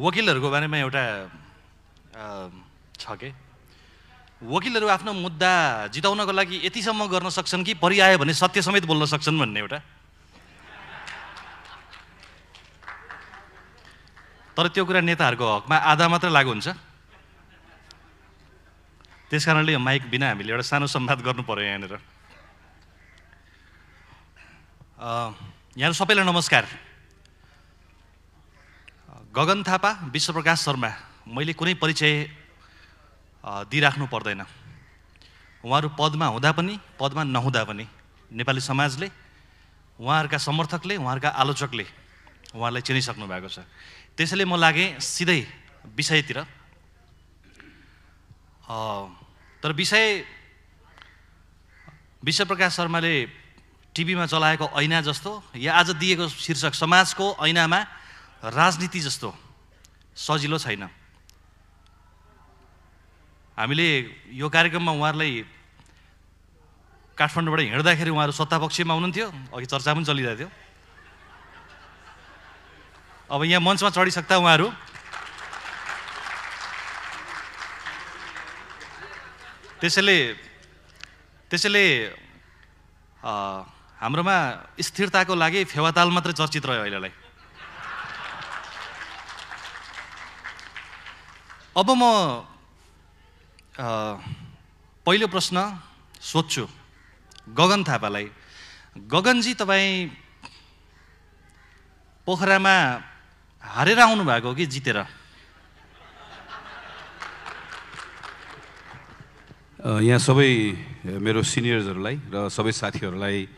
वकिलहरूको बारेमा एउटा छ के वकिलहरू आफ्नो मुद्दा जिताउनको लागि यतिसम्म गर्न सक्छन् कि परिआयो भने सत्य समेत बोल्न सक्छन् भन्ने एउटा तर त्यो कुरा नेताहरूको हकमा आधा मात्र लागु हुन्छ त्यस कारणले यो माइक बिना हामीले एउटा सानो संवाद गर्नु पऱ्यो यहाँनिर यहाँ सबैलाई नमस्कार गगन थापा विश्वप्रकाश शर्मा मैले कुनै परिचय दिइराख्नु पर्दैन उहाँहरू पदमा हुँदा पनि पदमा नहुँदा पनि नेपाली समाजले उहाँहरूका समर्थकले उहाँहरूका आलोचकले उहाँहरूलाई चिनिसक्नु भएको छ त्यसैले म लागेँ सिधै विषयतिर तर विषय विश्वप्रकाश शर्माले टिभीमा चलाएको ऐना जस्तो या आज दिएको शीर्षक समाजको ऐनामा राजनीति जस्तो सजिलो छैन हामीले यो कार्यक्रममा उहाँहरूलाई काठमाडौँबाट हिँड्दाखेरि उहाँहरू सत्तापक्षमा हुनुहुन्थ्यो अघि चर्चा पनि चलिरहेको थियो अब यहाँ मञ्चमा चढिसक्दा उहाँहरू त्यसैले त्यसैले हाम्रोमा स्थिरताको लागि फेवाताल मात्रै चर्चित रह्यो अहिलेलाई अब म पहिलो प्रश्न सोध्छु गगन थापालाई गगनजी तपाईँ पोखरामा हारेर आउनुभएको हो कि जितेर यहाँ सबै मेरो सिनियर्सहरूलाई र सबै साथीहरूलाई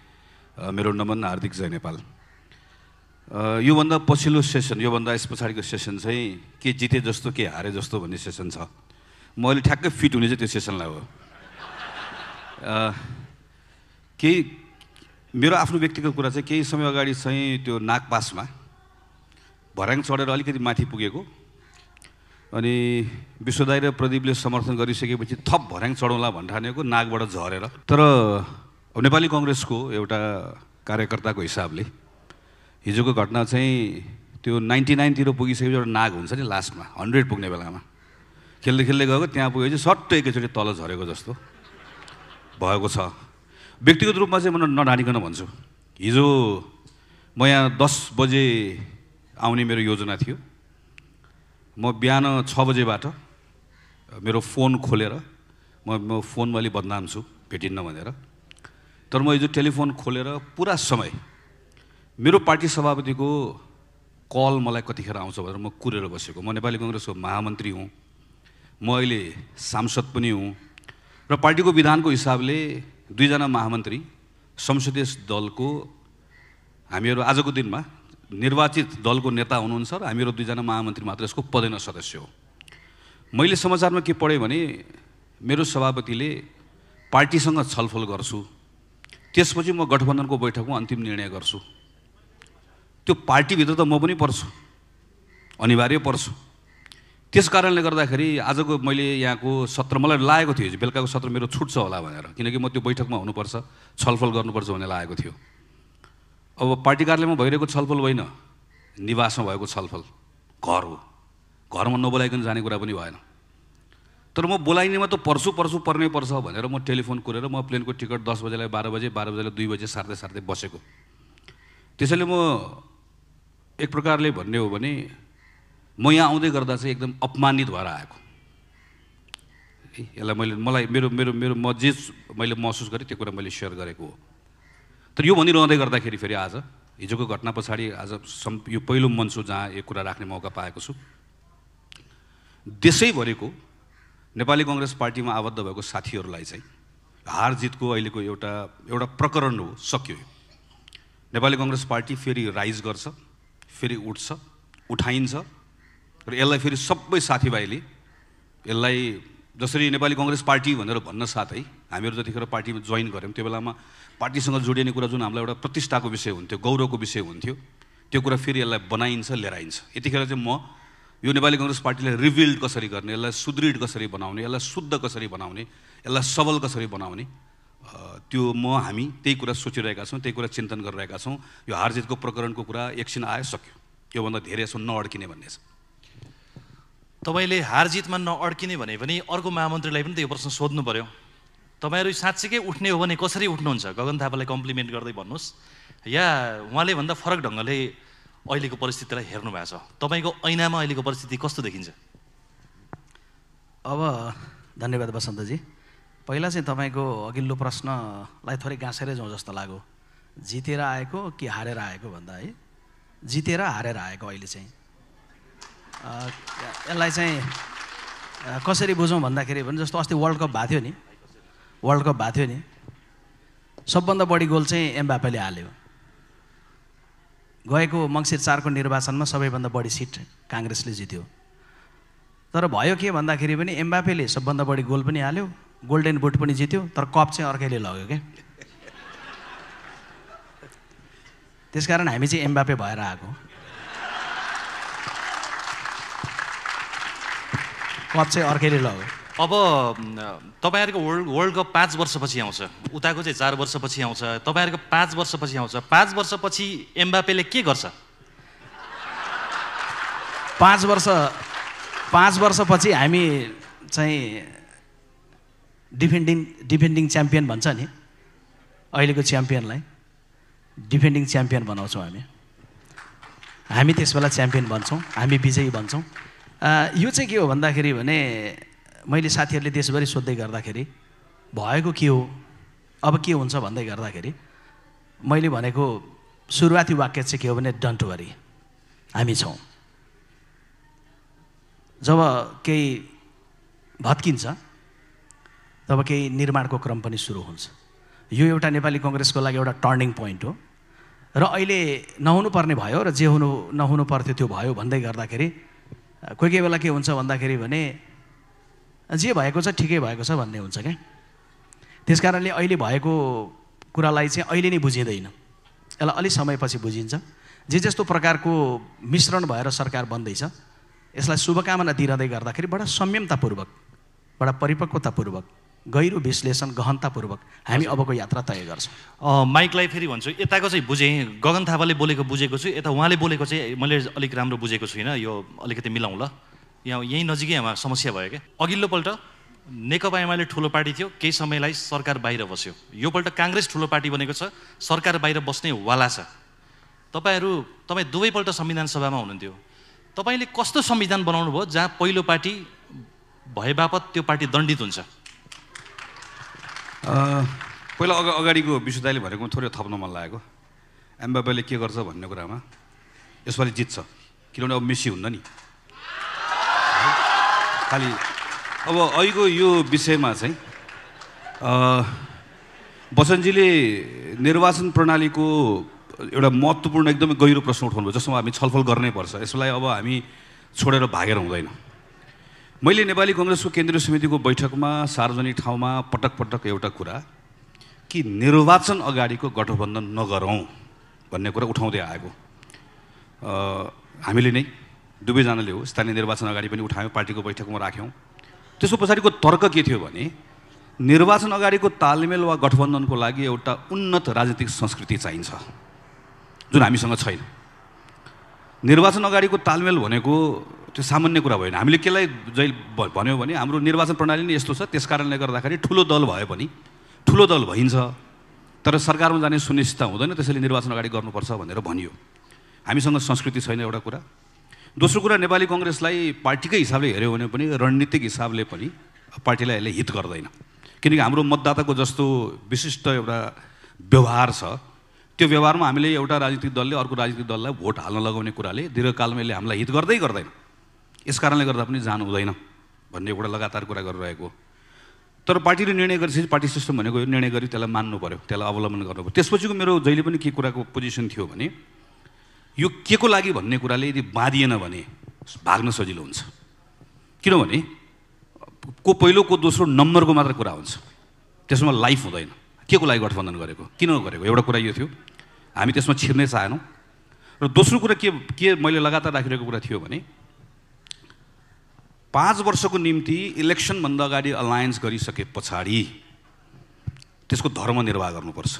मेरो नमन हार्दिक जय नेपाल योभन्दा पछिल्लो सेसन योभन्दा यस पछाडिको सेसन चाहिँ के जिते जस्तो के हारे जस्तो भन्ने सेसन छ म अहिले ठ्याक्कै फिट हुने चाहिँ त्यो सेसनलाई हो केही मेरो आफ्नो व्यक्तिगत कुरा चाहिँ केही समय अगाडि चाहिँ त्यो नागपासमा भर्याङ चढेर अलिकति माथि पुगेको अनि विश्वदाई र प्रदीपले समर्थन गरिसकेपछि थप भर्याङ चढौँला भन्ठानेको नागबाट झरेर तर नेपाली कङ्ग्रेसको एउटा कार्यकर्ताको हिसाबले हिजोको घटना चाहिँ त्यो नाइन्टी नाइनतिर पुगिसकेपछि एउटा नाग हुन्छ नि लास्टमा हन्ड्रेड पुग्ने बेलामा खेल्दै खेल्दै गएको त्यहाँ पुगेपछि सट्ट एकैचोटि तल झरेको जस्तो भएको छ व्यक्तिगत रूपमा चाहिँ म नडानिकन भन्छु हिजो म यहाँ दस बजे आउने मेरो योजना थियो म बिहान छ बजेबाट मेरो फोन खोलेर म म फोनमा अलि बदनाम छु भेटिन्न भनेर तर म हिजो टेलिफोन खोलेर पुरा समय मेरो पार्टी सभापतिको कल मलाई कतिखेर आउँछ भनेर म कुरेर बसेको म नेपाली कङ्ग्रेसको महामन्त्री हुँ म अहिले सांसद पनि हुँ र पार्टीको विधानको हिसाबले दुईजना महामन्त्री संसदीय दलको हामीहरू आजको दिनमा निर्वाचित दलको नेता हुनुहुन्छ र हामीहरू दुईजना महामन्त्री मात्र यसको पदेन सदस्य हो मैले समाचारमा के पढेँ भने मेरो सभापतिले पार्टीसँग छलफल गर्छु त्यसपछि म गठबन्धनको बैठकमा अन्तिम निर्णय गर्छु त्यो पार्टीभित्र त म पनि पर्छु अनिवार्य पर्छु त्यस कारणले गर्दाखेरि आजको मैले यहाँको सत्र मलाई लागेको थियो बेलुकाको सत्र मेरो छुट्छ होला भनेर किनकि म त्यो बैठकमा हुनुपर्छ छलफल गर्नुपर्छ भनेर लागेको थियो अब पार्टी कार्यालयमा भइरहेको छलफल होइन निवासमा भएको छलफल घर हो घरमा नबोलाइकन जाने कुरा पनि भएन तर म बोलाइनेमा त पर्सु पर्सु पर्नै पर्छ भनेर म टेलिफोन कुरेर म प्लेनको टिकट दस बजेलाई बाह्र बजे बाह्र बजेलाई दुई बजे सार्दै सार्दै बसेको त्यसैले म एक प्रकारले भन्ने हो भने म यहाँ आउँदै गर्दा चाहिँ एकदम अपमानित भएर आएको यसलाई मैले मलाई मेरो मेरो मेरो म जे मैले महसुस गरेँ त्यो कुरा मैले सेयर गरेको हो तर यो भनिरहँदै गर्दाखेरि फेरि आज हिजोको घटना पछाडि आज सम् यो पहिलो मञ्च जहाँ यो कुरा राख्ने मौका पाएको छु देशैभरिको नेपाली कङ्ग्रेस पार्टीमा आबद्ध भएको साथीहरूलाई चाहिँ हार जितको अहिलेको एउटा एउटा प्रकरण हो सक्यो यो नेपाली कङ्ग्रेस पार्टी फेरि राइज गर्छ फेरि उठ्छ उठाइन्छ र यसलाई फेरि सबै साथीभाइले यसलाई जसरी नेपाली कङ्ग्रेस पार्टी भनेर भन्न साथै हामीहरू जतिखेर पार्टीमा जोइन गऱ्यौँ त्यो बेलामा पार्टीसँग जोडिने कुरा जुन हामीलाई एउटा प्रतिष्ठाको विषय हुन्थ्यो गौरवको विषय हुन्थ्यो त्यो कुरा फेरि यसलाई बनाइन्छ लिएर आइन्छ यतिखेर चाहिँ म यो नेपाली कङ्ग्रेस पार्टीलाई रिभिल्ड कसरी गर्ने यसलाई सुदृढ कसरी बनाउने यसलाई शुद्ध कसरी बनाउने यसलाई सबल कसरी बनाउने त्यो म हामी त्यही कुरा सोचिरहेका छौँ त्यही कुरा चिन्तन गरिरहेका छौँ यो हारजितको प्रकरणको कुरा एकछिन आयो सक्यो योभन्दा धेरै यसो नअड्किने भन्ने छ तपाईँले हारजितमा नअड्किने भने पनि अर्को महामन्त्रीलाई पनि त यो प्रश्न सोध्नु पऱ्यो तपाईँहरू साँच्चीकै उठ्ने हो भने कसरी उठ्नुहुन्छ गगन थापालाई कम्प्लिमेन्ट गर्दै भन्नुहोस् या उहाँले भन्दा फरक ढङ्गले अहिलेको परिस्थितिलाई हेर्नु भएको छ तपाईँको ऐनामा अहिलेको परिस्थिति कस्तो देखिन्छ अब धन्यवाद वसन्तजी पहिला चाहिँ तपाईँको अघिल्लो प्रश्नलाई थोरै गाँसेरै जाउँ जस्तो लाग्यो जितेर आएको कि हारेर आएको भन्दा है जितेर हारेर आएको अहिले चाहिँ यसलाई चाहिँ कसरी बुझौँ भन्दाखेरि भने जस्तो अस्ति वर्ल्ड कप भएको थियो नि वर्ल्ड कप भएको थियो नि सबभन्दा बढी गोल चाहिँ एम्बापेले हाल्यो गएको मङ्सिर चारको निर्वाचनमा सबैभन्दा बढी सिट काङ्ग्रेसले जित्यो तर भयो के भन्दाखेरि पनि एम्बापेले सबभन्दा बढी गोल पनि हाल्यो गोल्डेन बुट पनि जित्यो तर कप चाहिँ अर्कैले लग्यो क्या त्यसकारण हामी चाहिँ एम्बापे भएर आएको कप चाहिँ अर्कैले लग्यो अब तपाईँहरूको वर्ल्ड वर्ल्ड कप पाँच वर्षपछि आउँछ उताको चाहिँ चार वर्षपछि आउँछ तपाईँहरूको पाँच वर्षपछि आउँछ पाँच वर्षपछि एम्बापेले के गर्छ पाँच वर्ष पाँच वर्षपछि हामी चाहिँ डिफेन्डिङ डिफेन्डिङ च्याम्पियन भन्छ नि अहिलेको च्याम्पियनलाई डिफेन्डिङ च्याम्पियन बनाउँछौँ हामी हामी त्यसबेला च्याम्पियन भन्छौँ हामी विजयी भन्छौँ यो चाहिँ के हो भन्दाखेरि भने मैले साथीहरूले देशभरि सोध्दै गर्दाखेरि भएको के हो अब के हुन्छ भन्दै गर्दाखेरि मैले भनेको सुरुवाती वाक्य चाहिँ के हो भने डन्ट वरी हामी छौँ जब केही भत्किन्छ तब केही निर्माणको क्रम पनि सुरु हुन्छ यो एउटा नेपाली कङ्ग्रेसको लागि एउटा टर्निङ पोइन्ट हो र अहिले नहुनुपर्ने भयो र जे हुनु नहुनु पर्थ्यो त्यो भयो भन्दै गर्दाखेरि कोही कोही बेला के हुन्छ भन्दाखेरि भने जे भएको छ ठिकै भएको छ भन्ने हुन्छ क्या त्यस कारणले अहिले भएको कुरालाई चाहिँ अहिले नै बुझिँदैन यसलाई अलिक समयपछि बुझिन्छ जे जस्तो प्रकारको मिश्रण भएर सरकार बन्दैछ यसलाई शुभकामना दिइरहँदै गर्दाखेरि बडा संयमतापूर्वक बडा परिपक्वतापूर्वक गहिरो विश्लेषण गहनतापूर्वक हामी अबको यात्रा तय गर्छौँ माइकलाई फेरि भन्छु यताको चाहिँ बुझेँ गगन थापाले बोलेको बुझेको छु यता उहाँले बोलेको चाहिँ मैले अलिक राम्रो बुझेको छुइनँ यो अलिकति मिलाउँ ल यहाँ यहीँ नजिकै हाम्रो समस्या भयो क्या अघिल्लोपल्ट नेकपा एमाले ठुलो पार्टी थियो केही समयलाई सरकार बाहिर बस्यो योपल्ट काङ्ग्रेस ठुलो पार्टी बनेको छ सरकार बाहिर बस्ने वाला छ तपाईँहरू तपाईँ दुवैपल्ट संविधान सभामा हुनुहुन्थ्यो तपाईँले कस्तो संविधान बनाउनु भयो जहाँ पहिलो पार्टी भए बापत त्यो पार्टी दण्डित हुन्छ पहिला अग अगाडिको विशुद्धाले भनेको थोरै थप्न मन लागेको एमबाबाले के गर्छ भन्ने कुरामा यसपालि जित्छ किनभने अब मेसी हुन्न नि खालि अब अहिलेको यो विषयमा चाहिँ वसन्तजीले निर्वाचन प्रणालीको एउटा महत्त्वपूर्ण एकदमै गहिरो प्रश्न उठाउनुभयो जसमा हामी छलफल गर्नै पर्छ यसलाई अब हामी छोडेर भागेर हुँदैन मैले नेपाली कङ्ग्रेसको केन्द्रीय समितिको बैठकमा सार्वजनिक ठाउँमा पटक पटक एउटा कुरा कि निर्वाचन अगाडिको गठबन्धन नगरौँ भन्ने कुरा उठाउँदै आएको हामीले नै दुवैजनाले हो स्थानीय निर्वाचन अगाडि पनि उठायौँ पार्टीको बैठकमा राख्यौँ त्यसको पछाडिको तर्क के थियो भने निर्वाचन अगाडिको तालमेल वा गठबन्धनको लागि एउटा उन्नत राजनीतिक संस्कृति चाहिन्छ जुन हामीसँग छैन निर्वाचन अगाडिको तालमेल भनेको त्यो सामान्य कुरा भएन हामीले केलाई जहिले भन्यौँ भने हाम्रो निर्वाचन प्रणाली नै यस्तो छ त्यस कारणले गर्दाखेरि ठुलो दल भए पनि ठुलो दल भइन्छ तर सरकारमा जाने सुनिश्चित हुँदैन त्यसैले निर्वाचन अगाडि गर्नुपर्छ भनेर भनियो हामीसँग संस्कृति छैन एउटा कुरा दोस्रो कुरा नेपाली कङ्ग्रेसलाई पार्टीकै हिसाबले हेऱ्यो भने पनि रणनीतिक हिसाबले पनि पार्टीलाई यसले हित गर्दैन किनकि हाम्रो मतदाताको जस्तो विशिष्ट एउटा व्यवहार छ त्यो व्यवहारमा हामीले एउटा राजनीतिक दलले अर्को राजनीतिक दललाई भोट हाल्न लगाउने कुराले दीर्घकालमा यसले हामीलाई हित गर्दै गर्दैन यस कारणले गर्दा पनि जानु हुँदैन भन्ने एउटा लगातार कुरा गरिरहेको तर पार्टीले निर्णय गरेपछि पार्टी सिस्टम भनेको निर्णय गरी त्यसलाई मान्नु पऱ्यो त्यसलाई अवलम्बन गर्नु पऱ्यो त्यसपछिको मेरो जहिले पनि के कुराको पोजिसन थियो भने यो के को लागि भन्ने कुराले यदि बाँधिएन भने भाग्न सजिलो हुन्छ किनभने को पहिलो को दोस्रो नम्बरको मात्र कुरा हुन्छ त्यसमा लाइफ हुँदैन के को लागि गठबन्धन गरेको किन गरेको एउटा कुरा यो थियो हामी त्यसमा छिर्नै चाहेनौँ र दोस्रो कुरा के के मैले लगातार राखिरहेको कुरा थियो भने पाँच वर्षको निम्ति इलेक्सनभन्दा अगाडि अलायन्स गरिसके पछाडि त्यसको धर्म निर्वाह गर्नुपर्छ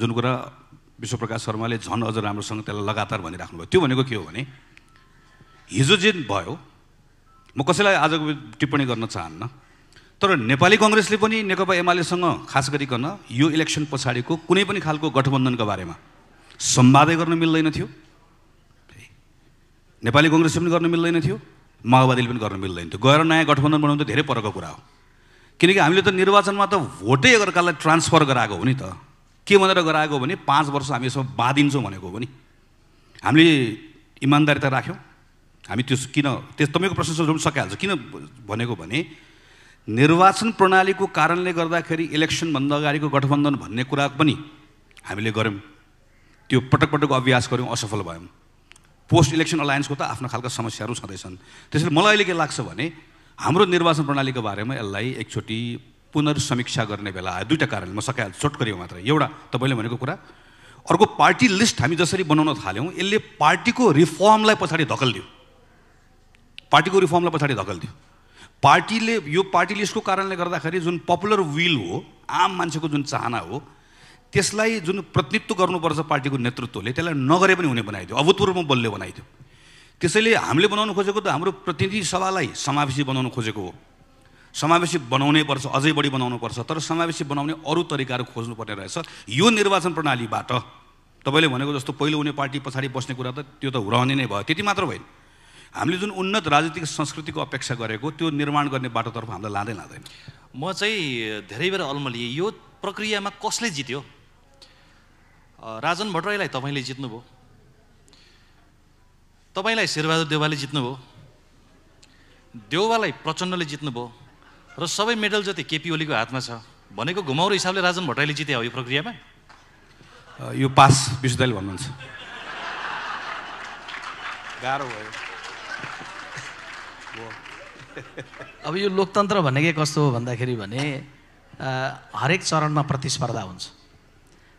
जुन कुरा विश्वप्रकाश शर्माले झन् अझ राम्रोसँग त्यसलाई लगातार भनिराख्नु भयो त्यो भनेको के हो भने हिजो जे भयो म कसैलाई आजको टिप्पणी गर्न चाहन्न तर नेपाली कङ्ग्रेसले पनि नेकपा एमालेसँग खास गरिकन यो इलेक्सन पछाडिको कुनै पनि खालको गठबन्धनको बारेमा सम्वादै गर्न मिल्दैन थियो नेपाली कङ्ग्रेसले पनि गर्न मिल्दैन थियो माओवादीले पनि गर्न मिल्दैन थियो गएर नयाँ गठबन्धन बनाउनु त धेरै परको कुरा हो किनकि हामीले त निर्वाचनमा त भोटै अर्कालाई ट्रान्सफर गराएको हो नि त के भनेर गराएको भने पाँच वर्ष हामी यसमा बाँधिन्छौँ भनेको हो नि हामीले इमान्दारी त राख्यौँ हामी त्यो किन त्यस तपाईँको प्रश्न सोध्नु सकिहाल्छ किन भनेको भने निर्वाचन प्रणालीको कारणले गर्दाखेरि इलेक्सनभन्दा अगाडिको गठबन्धन भन्ने कुरा पनि हामीले गऱ्यौँ त्यो पटक पटक अभ्यास गऱ्यौँ असफल भयौँ पोस्ट इलेक्सन अलायन्सको त आफ्नो खालका समस्याहरू छँदैछन् त्यसैले मलाई अहिले के लाग्छ भने हाम्रो निर्वाचन प्रणालीको बारेमा यसलाई एकचोटि पुनर्समीक्षा गर्ने बेला आयो दुईवटा कारणले म सकाइहाल्छु गरियो मात्र एउटा तपाईँले भनेको कुरा अर्को पार्टी लिस्ट हामी जसरी बनाउन थाल्यौँ यसले पार्टीको रिफर्मलाई पछाडि धकल दियो पार्टीको रिफर्मलाई पछाडि धकल दियो पार्टीले यो पार्टी लिस्टको कारणले गर्दाखेरि जुन पपुलर विल हो आम मान्छेको जुन चाहना हो त्यसलाई जुन प्रतिनिधित्व गर्नुपर्छ पार्टीको नेतृत्वले त्यसलाई नगरे पनि हुने बनाइदियो अभूतपूर्वमा बलियो बनाइदियो त्यसैले हामीले बनाउनु खोजेको त हाम्रो प्रतिनिधि सभालाई समावेशी बनाउनु खोजेको हो समावेशी बनाउनै पर्छ अझै बढी बनाउनु पर्छ तर समावेशी बनाउने अरू तरिकाहरू खोज्नुपर्ने रहेछ यो निर्वाचन प्रणालीबाट तपाईँले भनेको जस्तो पहिलो हुने पार्टी पछाडि बस्ने कुरा त त्यो त हुराउने नै भयो त्यति मात्र होइन हामीले जुन उन्नत राजनीतिक संस्कृतिको अपेक्षा गरेको त्यो निर्माण गर्ने बाटोतर्फ हामीलाई लाँदै लाँदैन म चाहिँ धेरै बेर अल्मलिएँ यो प्रक्रियामा कसले जित्यो राजन भट्टराईलाई तपाईँले जित्नुभयो तपाईँलाई शेरबहादुर देवालले जित्नुभयो देउवालाई प्रचण्डले जित्नुभयो र सबै मेडल जति केपी ओलीको हातमा छ भनेको घुमाउरो हिसाबले राजन भट्टराईले जिते हो यो प्रक्रियामा यो पास विशुद्धाले भन्नुहुन्छ गाह्रो भयो अब यो लोकतन्त्र भनेकै कस्तो हो भन्दाखेरि भने हरेक चरणमा प्रतिस्पर्धा हुन्छ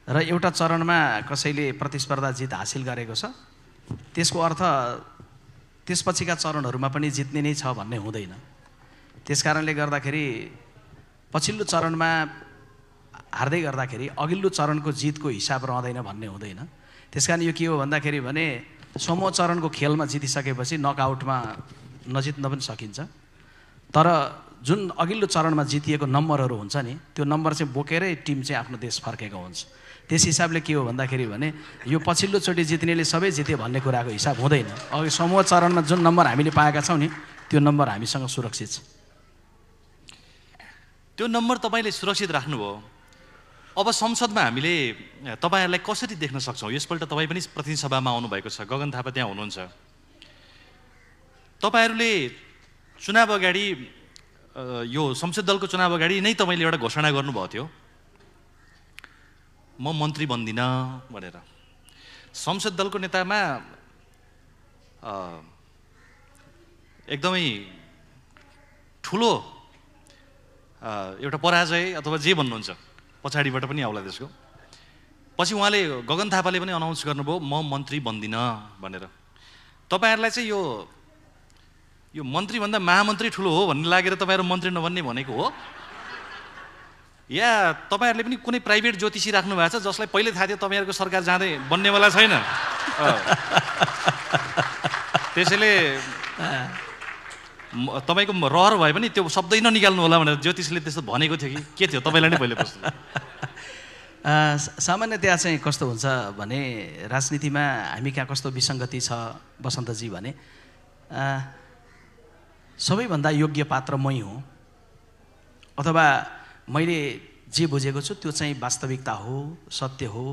र एउटा चरणमा कसैले प्रतिस्पर्धा जित हासिल गरेको छ त्यसको अर्थ त्यसपछिका चरणहरूमा पनि जित्ने नै छ भन्ने हुँदैन त्यस कारणले गर्दाखेरि पछिल्लो चरणमा हार्दै गर्दाखेरि अघिल्लो चरणको जितको हिसाब रहँदैन भन्ने हुँदैन त्यस कारण यो के हो भन्दाखेरि भने समूह चरणको खेलमा जितिसकेपछि नकआउटमा नजित्न पनि सकिन्छ तर जुन अघिल्लो चरणमा जितिएको नम्बरहरू हुन्छ नि त्यो नम्बर चाहिँ बोकेरै टिम चाहिँ आफ्नो देश फर्केको हुन्छ त्यस हिसाबले के हो भन्दाखेरि भने यो पछिल्लोचोटि जित्नेले सबै जित्यो भन्ने कुराको हिसाब हुँदैन अघि समूह चरणमा जुन नम्बर हामीले पाएका छौँ नि त्यो नम्बर हामीसँग सुरक्षित छ त्यो नम्बर तपाईँले सुरक्षित राख्नुभयो अब संसदमा हामीले तपाईँहरूलाई कसरी देख्न सक्छौँ यसपल्ट तपाईँ पनि प्रतिनिधि सभामा आउनुभएको छ गगन थापा त्यहाँ हुनुहुन्छ तपाईँहरूले चुनाव अगाडि यो संसद दलको चुनाव अगाडि नै तपाईँले एउटा घोषणा गर्नुभएको थियो म मन्त्री बन्दिनँ भनेर संसद दलको नेतामा एकदमै ठुलो एउटा पराजय अथवा जे भन्नुहुन्छ पछाडिबाट पनि आउला त्यसको पछि उहाँले गगन थापाले पनि अनाउन्स गर्नुभयो म मन्त्री बन्दिनँ भनेर तपाईँहरूलाई चाहिँ यो यो मन्त्रीभन्दा महामन्त्री ठुलो हो भन्ने लागेर तपाईँहरू मन्त्री नबन्ने भनेको हो या तपाईँहरूले पनि कुनै प्राइभेट ज्योतिषी राख्नु भएको छ जसलाई पहिले थाहा थियो तपाईँहरूको सरकार जाँदै बन्नेवाला छैन त्यसैले तपाईँको रहर भए पनि त्यो शब्दै ननिकाल्नु होला भनेर ज्योतिषले त्यस्तो भनेको थियो कि के थियो तपाईँलाई नै पहिले प्रश्न सामान्यतया चाहिँ कस्तो हुन्छ भने राजनीतिमा हामी कहाँ कस्तो विसङ्गति छ बसन्तजी भने सबैभन्दा योग्य पात्र मै हुँ अथवा मैले जे बुझेको छु त्यो चाहिँ वास्तविकता हो सत्य हो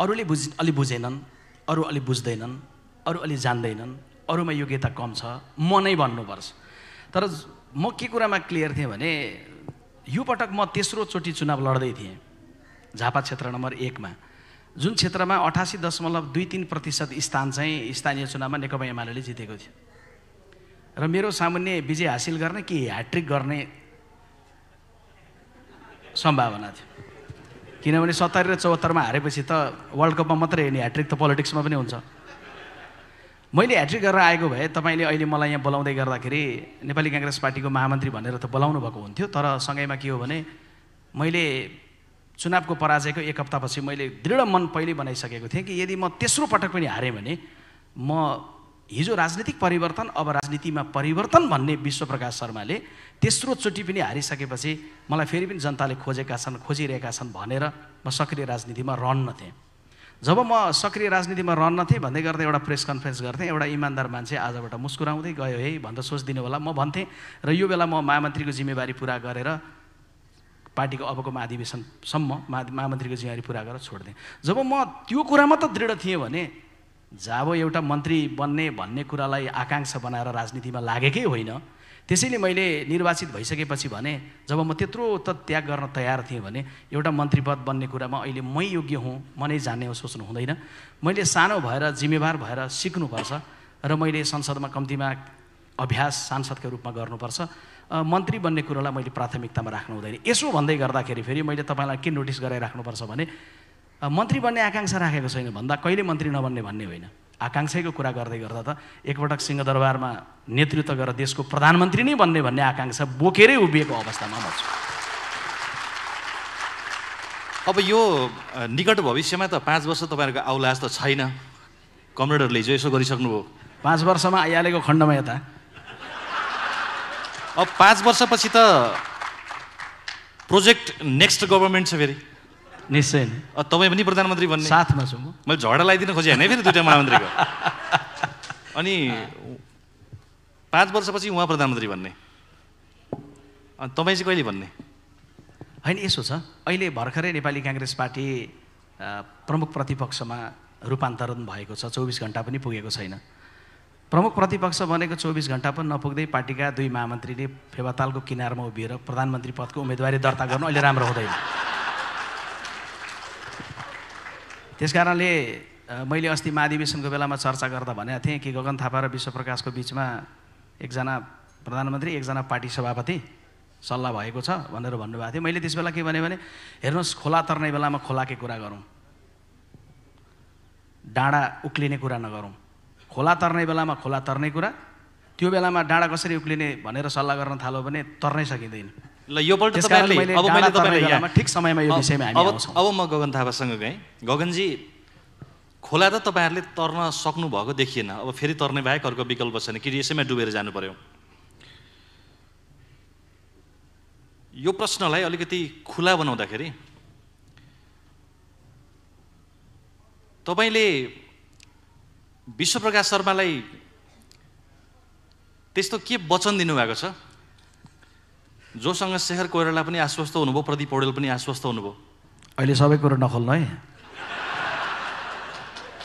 अरूले बुझ अलि बुझेनन् अरू अलि बुझ्दैनन् अरू अलि जान्दैनन् अरूमा योग्यता कम छ म नै भन्नुपर्छ तर म के कुरामा क्लियर थिएँ भने यो पटक म तेस्रोचोटि चुनाव लड्दै थिएँ झापा क्षेत्र नम्बर एकमा जुन क्षेत्रमा अठासी दशमलव दुई तिन प्रतिशत स्थान चाहिँ स्थानीय चुनावमा नेकपा एमाले जितेको थियो र मेरो सामान्य विजय हासिल गर्ने कि ह्याट्रिक गर्ने सम्भावना थियो किनभने सत्तरी र चौहत्तरमा हारेपछि त वर्ल्ड कपमा मात्रै होइन ह्याट्रिक त पोलिटिक्समा पनि हुन्छ मैले ह्याट्रिक गरेर आएको भए तपाईँले अहिले मलाई यहाँ बोलाउँदै गर्दाखेरि नेपाली काङ्ग्रेस पार्टीको महामन्त्री भनेर त बोलाउनु भएको हुन्थ्यो तर सँगैमा के हो भने मैले चुनावको पराजयको एक हप्तापछि मैले दृढ मन पहिले बनाइसकेको थिएँ कि यदि म तेस्रो पटक पनि हारेँ भने म हिजो राजनीतिक परिवर्तन अब राजनीतिमा परिवर्तन भन्ने विश्वप्रकाश शर्माले तेस्रो चोटि पनि हारिसकेपछि मलाई फेरि पनि जनताले खोजेका छन् खोजिरहेका छन् भनेर म सक्रिय राजनीतिमा रहन्न थिएँ जब म सक्रिय राजनीतिमा थिएँ भन्दै गर्दा एउटा प्रेस कन्फरेन्स गर्थेँ एउटा इमान्दार मान्छे आजबाट मुस्कुराउँदै गयो है भनेर सोचिदिनु होला म भन्थेँ र यो बेला म महामन्त्रीको जिम्मेवारी पुरा गरेर पार्टीको अबको महाधिवेशनसम्म महा महामन्त्रीको जिम्मेवारी पुरा गरेर छोड्दिएँ जब म त्यो कुरामा त दृढ थिएँ भने जाबो एउटा मन्त्री बन्ने भन्ने कुरालाई आकाङ्क्षा बनाएर राजनीतिमा लागेकै होइन त्यसैले मैले निर्वाचित भइसकेपछि भने जब म त्यत्रो त त्याग गर्न तयार थिएँ भने एउटा मन्त्री पद बन्ने कुरामा अहिले मै योग्य हुँ म नै जान्ने हो सोच्नु हुँदैन मैले सानो भएर जिम्मेवार भएर सिक्नुपर्छ र मैले संसदमा कम्तीमा अभ्यास सांसदको रूपमा गर्नुपर्छ मन्त्री बन्ने कुरालाई मैले प्राथमिकतामा राख्नु हुँदैन यसो भन्दै गर्दाखेरि फेरि मैले तपाईँलाई के नोटिस गराइराख्नुपर्छ भने मन्त्री बन्ने आकाङ्क्षा राखेको छैन भन्दा कहिले मन्त्री नबन्ने भन्ने होइन आकाङ्क्षाको कुरा गर्दै गर्दा त एकपटक सिंहदरबारमा नेतृत्व गरेर देशको प्रधानमन्त्री नै बन्ने भन्ने आकाङ्क्षा बोकेरै उभिएको अवस्थामा म अब यो निकट भविष्यमा त पाँच वर्ष तपाईँहरूको आउलाज त छैन कमरेडहरूले हिजो यसो गरिसक्नुभयो पाँच वर्षमा आइहालेको खण्डमा यता अब पाँच वर्षपछि त प्रोजेक्ट नेक्स्ट गभर्मेन्ट छ फेरि निश्चय नै तपाईँ पनि प्रधानमन्त्री बन्ने साथमा छु म मैले झगडा लगाइदिन खोजेँ होइन फेरि दुइटा महामन्त्रीको अनि पाँच वर्षपछि उहाँ प्रधानमन्त्री भन्ने अनि तपाईँ चाहिँ कहिले भन्ने होइन यसो छ अहिले भर्खरै नेपाली काङ्ग्रेस पार्टी प्रमुख प्रतिपक्षमा रूपान्तरण भएको छ चौबिस घन्टा पनि पुगेको छैन प्रमुख प्रतिपक्ष भनेको चौबिस घन्टा पनि नपुग्दै पार्टीका दुई महामन्त्रीले फेवातालको किनारमा उभिएर प्रधानमन्त्री पदको उम्मेदवारी दर्ता गर्नु अहिले राम्रो हुँदैन त्यस कारणले मैले अस्ति महाधिवेशनको बेलामा चर्चा गर्दा भनेको थिएँ कि गगन थापा र विश्वप्रकाशको बिचमा एकजना प्रधानमन्त्री एकजना पार्टी सभापति सल्लाह भएको छ भनेर भन्नुभएको थियो मैले त्यस बेला के भने हेर्नुहोस् खोला तर्ने बेलामा खोलाकै कुरा गरौँ डाँडा उक्लिने कुरा नगरौँ खोला तर्ने बेलामा खोला तर्ने कुरा त्यो बेलामा डाँडा कसरी उक्लिने भनेर सल्लाह गर्न थाल्यो भने तर्नै सकिँदैन ल योपल्ट अब मैले तपाईँलाई यहाँ ठिक समयमा यो विषयमा अब म गगन थापासँग गएँ गगनजी खोला त तपाईँहरूले तर्न सक्नुभएको देखिएन अब फेरि तर्ने बाहेक अर्को विकल्प छैन कि यसैमा डुबेर जानु पर्यो यो प्रश्नलाई अलिकति खुला बनाउँदाखेरि तपाईँले विश्वप्रकाश शर्मालाई त्यस्तो के वचन दिनुभएको छ जोसँग शेखर कोइराला पनि आश्वस्त हुनुभयो प्रदीप पौडेल पनि आश्वस्त हुनुभयो अहिले सबै कुरो नखोल्नु है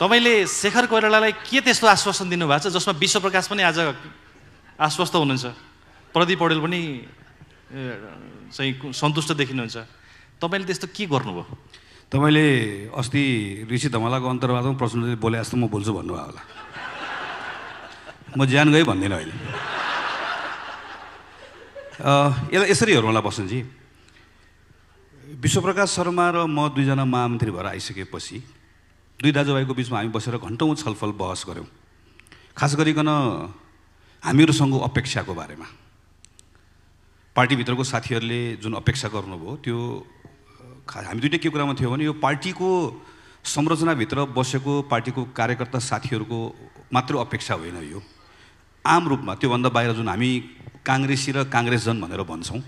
तपाईँले शेखर कोइरालालाई के त्यस्तो आश्वासन दिनुभएको छ जसमा विश्वप्रकाश पनि आज आश्वस्त हुनुहुन्छ प्रदीप पौडेल पनि चाहिँ सन्तुष्ट देखिनुहुन्छ तपाईँले त्यस्तो के गर्नुभयो तपाईँले अस्ति ऋषि धमालाको अन्तर्वादमा प्रश्न बोले जस्तो म बोल्छु भन्नुभयो होला म ज्यान गएँ भन्दिनँ अहिले यसलाई यसरी हेरौँ होला बसन्तजी विश्वप्रकाश शर्मा र म दुईजना महामन्त्री भएर आइसकेपछि दुई दाजुभाइको बिचमा हामी बसेर घन्टौँ छलफल बहस गऱ्यौँ खास गरिकन हामीहरूसँग अपेक्षाको बारेमा पार्टीभित्रको साथीहरूले जुन अपेक्षा गर्नुभयो त्यो हामी दुइटै के कुरामा थियो भने यो पार्टीको संरचनाभित्र बसेको पार्टीको कार्यकर्ता साथीहरूको मात्र अपेक्षा होइन यो आम रूपमा त्योभन्दा बाहिर जुन हामी काङ्ग्रेसी र काङ्ग्रेसजन भनेर भन्छौँ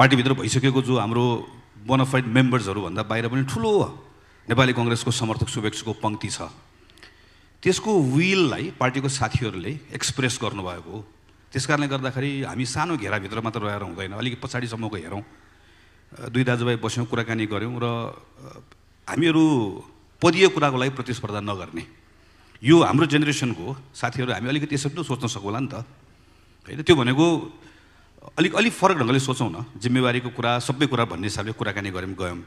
पार्टीभित्र भइसकेको जो हाम्रो बोनाफाइड मेम्बर्सहरूभन्दा बाहिर पनि ठुलो नेपाली कङ्ग्रेसको समर्थक शुभेच्छुको पङ्क्ति छ त्यसको विललाई पार्टीको साथीहरूले एक्सप्रेस गर्नुभएको हो त्यस कारणले गर्दाखेरि हामी सानो घेराभित्र मात्र रहेर हुँदैन अलिक पछाडिसम्मको हेरौँ दुई दाजुभाइ बस्यौँ कुराकानी गऱ्यौँ र हामीहरू पदीय कुराको लागि प्रतिस्पर्धा नगर्ने यो हाम्रो जेनेरेसनको साथीहरू हामी अलिकति यसरी पनि सोच्न सकौँला नि त होइन त्यो भनेको अलिक अलिक फरक ढङ्गले सोचौँ न जिम्मेवारीको कुरा सबै कुरा भन्ने हिसाबले कुराकानी गऱ्यौँ गयौँ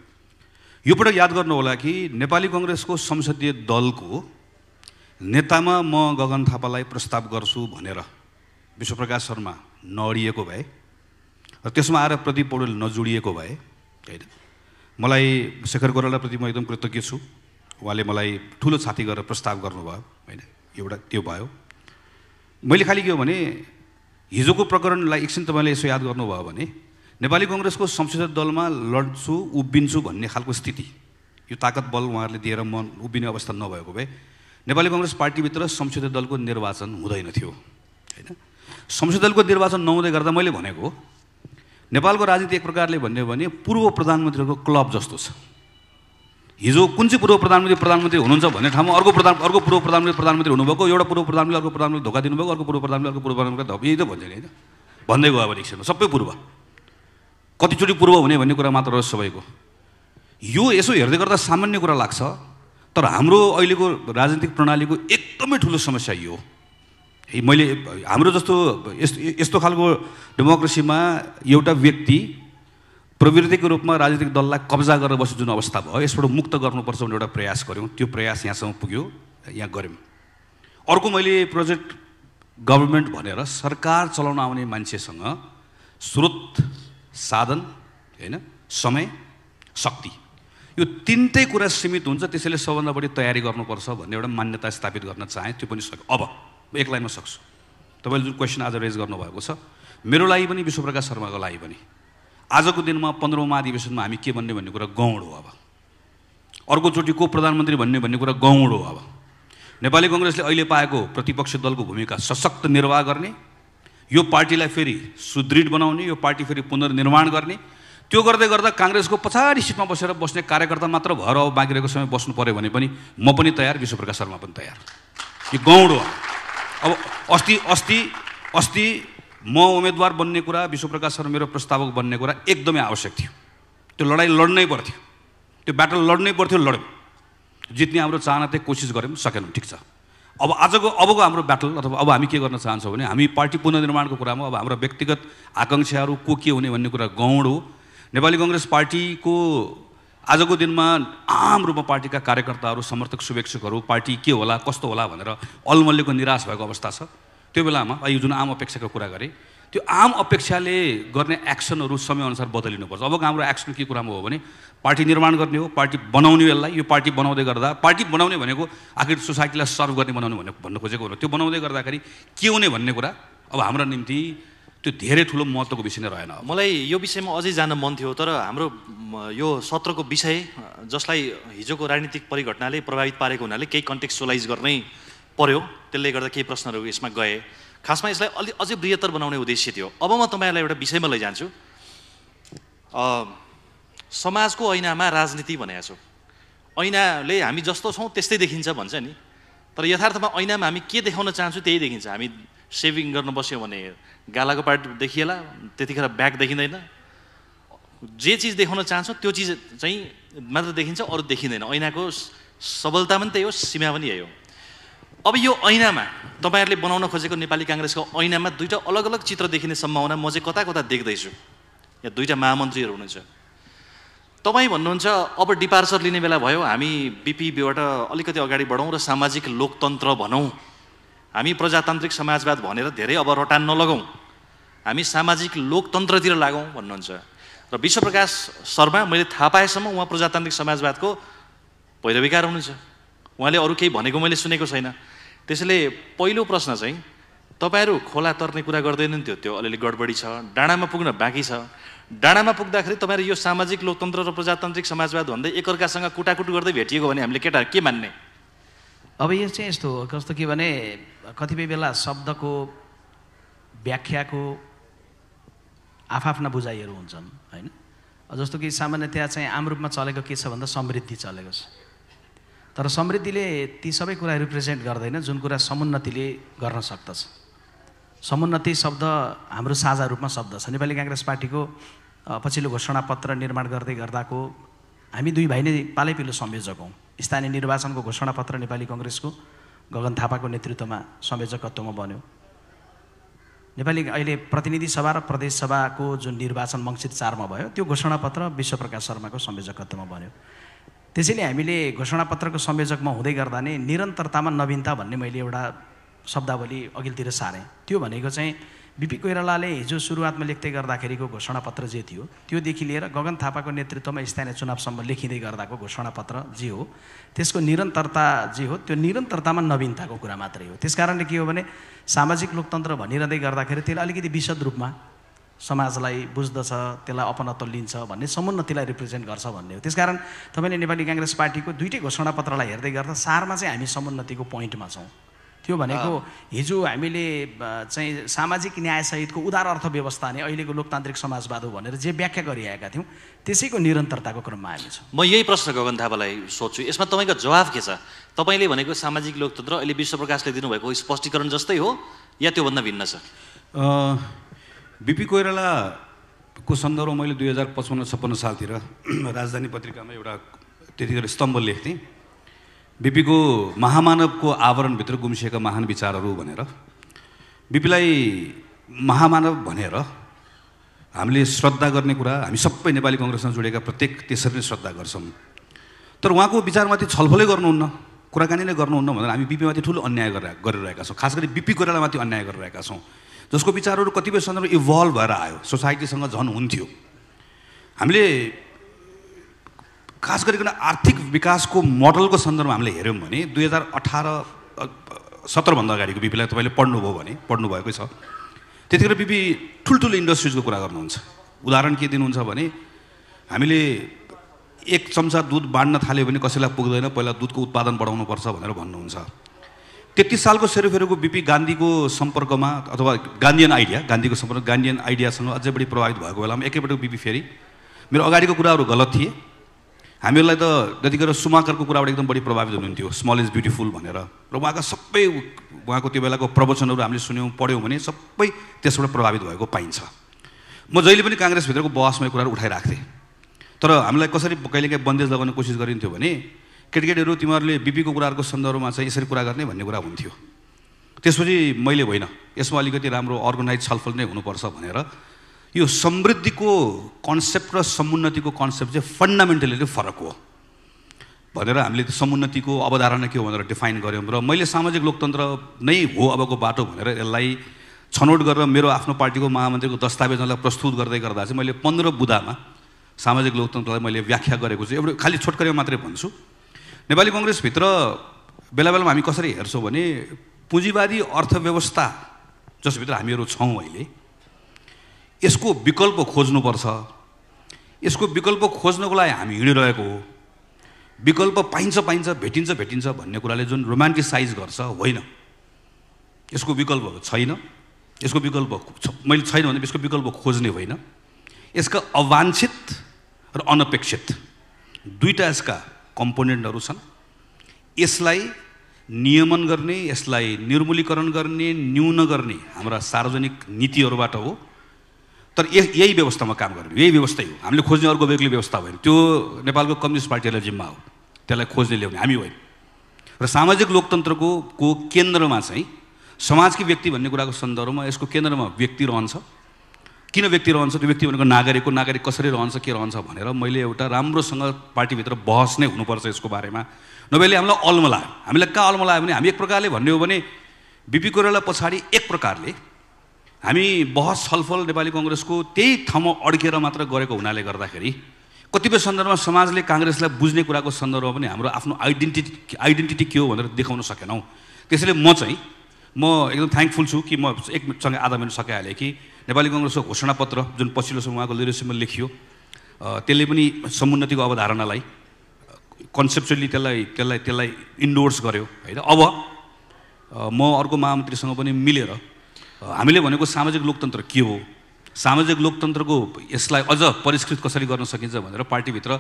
यो पटक याद गर्नु होला कि नेपाली कङ्ग्रेसको संसदीय दलको नेतामा म गगन थापालाई प्रस्ताव गर्छु भनेर विश्वप्रकाश शर्मा नडिएको भए र त्यसमा आएर प्रदीप पौडेल नजोडिएको भए होइन मलाई शेखर गोरालाप्रति म एकदम कृतज्ञ छु उहाँले मलाई ठुलो छाती गरेर प्रस्ताव गर्नुभयो होइन एउटा त्यो भयो मैले खालि के हो भने हिजोको प्रकरणलाई एकछिन तपाईँले यसो याद गर्नुभयो भने नेपाली कङ्ग्रेसको संसदीय दलमा लड्छु उभिन्छु भन्ने खालको स्थिति यो ताकत बल उहाँहरूले दिएर म उभिने अवस्था नभएको भए नेपाली कङ्ग्रेस पार्टीभित्र संसदीय दलको निर्वाचन हुँदैन थियो होइन संसदीय दलको निर्वाचन नहुँदै गर्दा मैले भनेको नेपालको राजनीति एक प्रकारले भन्यो भने पूर्व प्रधानमन्त्रीहरूको क्लब जस्तो छ हिजो कुन चाहिँ पूर्व प्रधानमन्त्री प्रधानमन्त्री हुनुहुन्छ भन्ने ठाउँमा अर्को प्रधान अर्को पूर्व प्रधानमन्त्री प्रधानमन्त्री हुनुभएको एउटा पूर्व प्रधानमन्त्री अर्को प्रधानमन्त्री धोका दिनुभएको अर्को पूर्व प्रधानमन्त्री अर्को पूर्व प्रधानमन्त्री यही त भन्छ नि होइन भन्दै गयो अब इलेक्सनमा सबै पूर्व कतिचोटि पूर्व हुने भन्ने कुरा मात्र रहेछ सबैको यो यसो हेर्दै गर्दा सामान्य कुरा लाग्छ तर हाम्रो अहिलेको राजनीतिक प्रणालीको एकदमै ठुलो समस्या यो मैले हाम्रो जस्तो यस्तो खालको डेमोक्रेसीमा एउटा व्यक्ति प्रविधिको रूपमा राजनीतिक दललाई कब्जा गरेर बस्यो जुन अवस्था भयो यसबाट मुक्त गर्नुपर्छ भन्ने एउटा प्रयास गऱ्यौँ त्यो प्रयास यहाँसम्म पुग्यो यहाँ गऱ्यौँ अर्को मैले प्रोजेक्ट गभर्मेन्ट भनेर सरकार चलाउन आउने मान्छेसँग स्रोत साधन होइन समय शक्ति यो तिनटै कुरा सीमित हुन्छ त्यसैले सबभन्दा बढी तयारी गर्नुपर्छ भन्ने एउटा मान्यता स्थापित गर्न चाहेँ त्यो पनि सक्यो अब एक लाइनमा सक्छु तपाईँले जुन क्वेसन आज रेज गर्नुभएको छ मेरो लागि पनि विश्वप्रकाश शर्माको लागि पनि आजको दिनमा पन्ध्रौँ महाधिवेशनमा हामी के भन्ने भन्ने कुरा गौड हो अब अर्कोचोटि को प्रधानमन्त्री भन्ने भन्ने कुरा गौड हो अब नेपाली कङ्ग्रेसले अहिले पाएको प्रतिपक्ष दलको भूमिका सशक्त निर्वाह गर्ने यो पार्टीलाई फेरि सुदृढ बनाउने यो पार्टी फेरि पुनर्निर्माण गर्ने त्यो गर्दै गर्दा काङ्ग्रेसको पछाडि सिटमा बसेर बस्ने कार्यकर्ता मात्र भएर अब बाँकी रहेको समय बस्नु पऱ्यो भने पनि म पनि तयार विश्वप्रकाश शर्मा पनि तयार यो गौड हो अब अस्ति अस्ति अस्ति म उम्मेदवार बन्ने कुरा विश्वप्रकाश शर्मा मेरो प्रस्तावक बन्ने कुरा एकदमै आवश्यक थियो त्यो लडाइँ लड्नै पर्थ्यो त्यो ब्याटल लड्नै पर्थ्यो लड्यौँ जित्ने हाम्रो चाहना त्यही कोसिस गऱ्यौँ सकेनौँ ठिक छ अब आजको अबको हाम्रो ब्याटल अथवा अब हामी के गर्न चाहन्छौँ भने हामी पार्टी पुनर्निर्माणको कुरामा अब हाम्रो व्यक्तिगत आकाङ्क्षाहरू को के हुने भन्ने कुरा गौड हो नेपाली कङ्ग्रेस पार्टीको आजको दिनमा आम रूपमा पार्टीका कार्यकर्ताहरू समर्थक शुभेक्षकहरू पार्टी के होला कस्तो होला भनेर अलमल्यको निराश भएको अवस्था छ त्यो बेलामा यो जुन आम अपेक्षाको कुरा गरेँ त्यो आम अपेक्षाले गर्ने एक्सनहरू समयअनुसार बदलिनुपर्छ अबको हाम्रो एक्सन के कुरामा हो भने पार्टी निर्माण गर्ने हो पार्टी बनाउने यसलाई यो पार्टी बनाउँदै गर्दा पार्टी बनाउने भनेको आखिर सोसाइटीलाई सर्भ गर्ने बनाउने भनेको भन्नु खोजेको हो त्यो बनाउँदै गर्दाखेरि के हुने भन्ने कुरा अब हाम्रो निम्ति त्यो धेरै ठुलो महत्त्वको विषय नै रहेन मलाई यो विषयमा अझै जान मन थियो तर हाम्रो यो सत्रको विषय जसलाई हिजोको राजनीतिक परिघटनाले प्रभावित पारेको हुनाले केही कन्टेक्सुलाइज गर्नै पर्यो त्यसले गर्दा केही प्रश्नहरू यसमा गए खासमा यसलाई अलिक अझै बृहत्तर बनाउने उद्देश्य थियो अब म तपाईँहरूलाई एउटा विषयमा लैजान्छु समाजको ऐनामा राजनीति भनेको छु ऐनाले हामी जस्तो छौँ त्यस्तै देखिन्छ भन्छ नि तर यथार्थमा ऐनामा हामी के देखाउन चाहन्छु त्यही देखिन्छ हामी सेभिङ गर्न बस्यो भने गालाको पार्ट देखिएला त्यतिखेर ब्याग देखिँदैन जे चिज देखाउन चाहन्छौँ त्यो चिज चाहिँ मात्र देखिन्छ अरू देखिँदैन ऐनाको सबलता पनि त्यही हो सीमा पनि यही हो अब यो ऐनामा तपाईँहरूले बनाउन खोजेको नेपाली काङ्ग्रेसको ऐनामा दुईवटा अलग अलग चित्र देखिने सम्भावना म चाहिँ कता कता देख्दैछु यहाँ दुईवटा महामन्त्रीहरू हुनुहुन्छ तपाईँ भन्नुहुन्छ अब डिपार्चर लिने बेला भयो हामी बिपिबीबाट अलिकति अगाडि बढौँ र सामाजिक लोकतन्त्र भनौँ हामी प्रजातान्त्रिक समाजवाद भनेर धेरै अब रटान नलगौँ हामी सामाजिक लोकतन्त्रतिर लागौँ भन्नुहुन्छ र विश्वप्रकाश शर्मा मैले थाहा पाएसम्म उहाँ प्रजातान्त्रिक समाजवादको भैरविकार हुनुहुन्छ उहाँले अरू केही भनेको मैले सुनेको छैन त्यसैले पहिलो प्रश्न चाहिँ तपाईँहरू खोला तर्ने कुरा गर्दैन नि त्यो अलिअलि गडबडी छ डाँडामा पुग्न बाँकी छ डाँडामा पुग्दाखेरि तपाईँहरू यो सामाजिक लोकतन्त्र र प्रजातान्त्रिक समाजवाद भन्दै एकअर्कासँग कुटाकुट गर्दै भेटिएको भने हामीले केटा के मान्ने अब यो चाहिँ यस्तो हो कस्तो के भने कतिपय बेला शब्दको व्याख्याको आफआफ्ना बुझाइहरू हुन्छन् होइन जस्तो कि सामान्यतया चाहिँ आम रूपमा चलेको के छ भन्दा समृद्धि चलेको छ तर समृद्धिले ती सबै कुरा रिप्रेजेन्ट गर्दैन जुन कुरा समुन्नतिले गर्न सक्दछ समुन्नति शब्द हाम्रो साझा रूपमा शब्द छ नेपाली काङ्ग्रेस पार्टीको पछिल्लो घोषणापत्र निर्माण गर्दै गर्दाको हामी दुई भाइ नै पिलो संयोजक हौँ स्थानीय निर्वाचनको घोषणापत्र नेपाली कङ्ग्रेसको गगन थापाको नेतृत्वमा संयोजकत्वमा बन्यो नेपाली अहिले प्रतिनिधि सभा र प्रदेश सभाको जुन निर्वाचन मङ्सित चारमा भयो त्यो घोषणापत्र विश्वप्रकाश शर्माको संयोजकत्वमा बन्यो त्यसैले हामीले घोषणापत्रको संयोजकमा हुँदै गर्दा नै निरन्तरतामा नवीनता भन्ने मैले एउटा शब्दावली अघिल्तिर सारेँ त्यो भनेको चाहिँ बिपी कोइरालाले हिजो सुरुवातमा लेख्दै गर्दाखेरिको घोषणापत्र जे थियो त्योदेखि लिएर गगन थापाको नेतृत्वमा स्थानीय चुनावसम्म लेखिँदै गर्दाको घोषणापत्र जे हो त्यसको निरन्तरता जे हो त्यो निरन्तरतामा नवीनताको कुरा मात्रै हो त्यस कारणले के हो भने सामाजिक लोकतन्त्र भनिरहँदै गर्दाखेरि त्यसलाई अलिकति विशद रूपमा समाजलाई बुझ्दछ त्यसलाई अपनत्व लिन्छ भन्ने समुन्नतिलाई रिप्रेजेन्ट गर्छ भन्ने हो त्यसकारण तपाईँले नेपाली काङ्ग्रेस पार्टीको दुइटै घोषणापत्रलाई हेर्दै गर्दा सारमा चाहिँ हामी समुन्नतिको पोइन्टमा छौँ त्यो भनेको हिजो हामीले चाहिँ सामाजिक न्यायसहितको उदार अर्थव्यवस्था नै अहिलेको लोकतान्त्रिक समाजवाद हो भनेर जे व्याख्या गरिआएका थियौँ त्यसैको निरन्तरताको क्रममा हामी छौँ म यही प्रश्न गगन थापालाई सोध्छु यसमा तपाईँको जवाब के छ तपाईँले भनेको सामाजिक लोकतन्त्र अहिले विश्वप्रकाशले दिनुभएको स्पष्टीकरण जस्तै हो या त्योभन्दा भिन्न छ बिपी कोइरालाको सन्दर्भमा मैले दुई हजार पचपन्न छप्पन्न सालतिर राजधानी पत्रिकामा एउटा त्यतिखेर स्तम्भ लेख्थेँ बिपीको महामानवको आवरणभित्र गुम्सिएका महान विचारहरू भनेर बिपीलाई महामानव भनेर हामीले श्रद्धा गर्ने कुरा हामी सबै नेपाली कङ्ग्रेससँग जोडेका प्रत्येक त्यसरी नै श्रद्धा गर्छौँ तर उहाँको विचारमाथि छलफलै गर्नुहुन्न कुराकानी नै गर्नुहुन्न भनेर हामी बिपीमाथि ठुलो अन्याय गरेर गरिरहेका छौँ खास गरी बिपी कोइरालामाथि अन्याय गरिरहेका छौँ जसको विचारहरू कतिपय सन्दर्भ इभल्भ भएर आयो सोसाइटीसँग झन् हुन्थ्यो हामीले खास गरिकन आर्थिक विकासको मोडलको सन्दर्भमा हामीले हेऱ्यौँ भने दुई हजार अठार सत्रभन्दा अगाडिको बिपीलाई तपाईँले पढ्नुभयो भने पढ्नुभएकै छ त्यतिखेर बिपी ठुल्ठुलो इन्डस्ट्रिजको कुरा गर्नुहुन्छ उदाहरण के दिनुहुन्छ भने हामीले एक चम्चा दुध बाँड्न थाल्यो भने कसैलाई पुग्दैन पहिला दुधको उत्पादन बढाउनुपर्छ भनेर भन्नुहुन्छ तेत्तिस सालको सेरोफेरोको बिपी गान्धीको सम्पर्कमा अथवा गान्धीयन आइडिया गान्धीको सम्पर्क गान्धियन आइडियासँग अझै बढी प्रभावित भएको बेलामा एकैपटक बिपी फेरि मेरो अगाडिको कुराहरू गलत थिए हामीहरूलाई त जतिखेर सुमाकरको कुराबाट एकदम बढी प्रभावित हुनुहुन्थ्यो स्मल इज ब्युटिफुल भनेर र उहाँका सबै उहाँको त्यो बेलाको प्रवचनहरू हामीले सुन्यौँ पढ्यौँ भने सबै त्यसबाट प्रभावित भएको पाइन्छ म जहिले पनि काङ्ग्रेसभित्रको बहसमा यो कुराहरू उठाइराख्थेँ तर हामीलाई कसरी कहिलेकाहीँ बन्देज लगाउने कोसिस गरिन्थ्यो भने क्रिकेटहरू तिमीहरूले बिपीको कुराहरूको सन्दर्भमा चाहिँ यसरी कुरा गर्ने भन्ने कुरा हुन्थ्यो त्यसपछि मैले होइन यसमा अलिकति राम्रो अर्गनाइज छलफल नै हुनुपर्छ भनेर यो समृद्धिको कन्सेप्ट र समुन्नतिको कन्सेप्ट चाहिँ फन्डामेन्टली फरक हो भनेर हामीले समुन्नतिको अवधारणा के हो भनेर डिफाइन गऱ्यौँ र मैले सामाजिक लोकतन्त्र नै हो अबको बाटो भनेर यसलाई छनौट गरेर मेरो आफ्नो पार्टीको महामन्त्रीको दस्तावेजलाई प्रस्तुत गर्दै गर्दा चाहिँ मैले पन्ध्र बुधामा सामाजिक लोकतन्त्रलाई मैले व्याख्या गरेको छु एउटा खालि छोटकरीमा मात्रै भन्छु नेपाली कङ्ग्रेसभित्र बेला बेलामा हामी कसरी हेर्छौँ भने पुँजीवादी अर्थव्यवस्था जसभित्र हामीहरू छौँ अहिले यसको विकल्प खोज्नुपर्छ यसको विकल्प खोज्नको लागि हामी हिँडिरहेको हो विकल्प पाइन्छ पाइन्छ भेटिन्छ भेटिन्छ भन्ने कुराले जुन रोमान्टिसाइज गर्छ होइन यसको विकल्प छैन यसको विकल्प मैले छैन भने यसको विकल्प खोज्ने होइन यसका अवान्छित र अनपेक्षित दुईवटा यसका कम्पोनेन्टहरू छन् यसलाई नियमन गर्ने यसलाई निर्मूलीकरण गर्ने न्यून गर्ने हाम्रा सार्वजनिक नीतिहरूबाट हो तर यही व्यवस्थामा काम गर्ने यही व्यवस्थै हो हामीले खोज्ने अर्को बेग्लो व्यवस्था होइन त्यो नेपालको कम्युनिस्ट पार्टीलाई जिम्मा हो त्यसलाई खोज्ने ल्याउने हामी होइन र सामाजिक लोकतन्त्रको को केन्द्रमा चाहिँ समाजकी व्यक्ति भन्ने कुराको सन्दर्भमा यसको केन्द्रमा व्यक्ति रहन्छ किन व्यक्ति रहन्छ त्यो व्यक्ति भनेको नागरिकको नागरिक कसरी रहन्छ के रहन्छ भनेर मैले एउटा राम्रोसँग पार्टीभित्र बहस नै हुनुपर्छ यसको बारेमा नभएले हामीलाई अल्म लायो हामीलाई कहाँ अल्म लाग्यो भने हामी एक प्रकारले भन्ने हो भने बिपी कोरेला पछाडि एक प्रकारले हामी बहस छलफल नेपाली कङ्ग्रेसको त्यही ठाउँमा अड्केर मात्र गरेको हुनाले गर्दाखेरि कतिपय सन्दर्भमा समाजले काङ्ग्रेसलाई बुझ्ने कुराको सन्दर्भमा पनि हाम्रो आफ्नो आइडेन्टिटी आइडेन्टिटी के हो भनेर देखाउन सकेनौँ त्यसैले म चाहिँ म एकदम थ्याङ्कफुल छु कि म एकसँगै आधा मिनट सकिहालेँ कि नेपाली कङ्ग्रेसको घोषणापत्र जुन पछिल्लो समय उहाँको लिडरसिपमा लेखियो त्यसले पनि समुन्नतिको अवधारणालाई कन्सेप्चुअली त्यसलाई त्यसलाई त्यसलाई इन्डोर्स गर्यो होइन अब म अर्को महामन्त्रीसँग पनि मिलेर हामीले भनेको सामाजिक लोकतन्त्र के हो सामाजिक लोकतन्त्रको यसलाई अझ परिष्कृत कसरी गर्न सकिन्छ भनेर पार्टीभित्र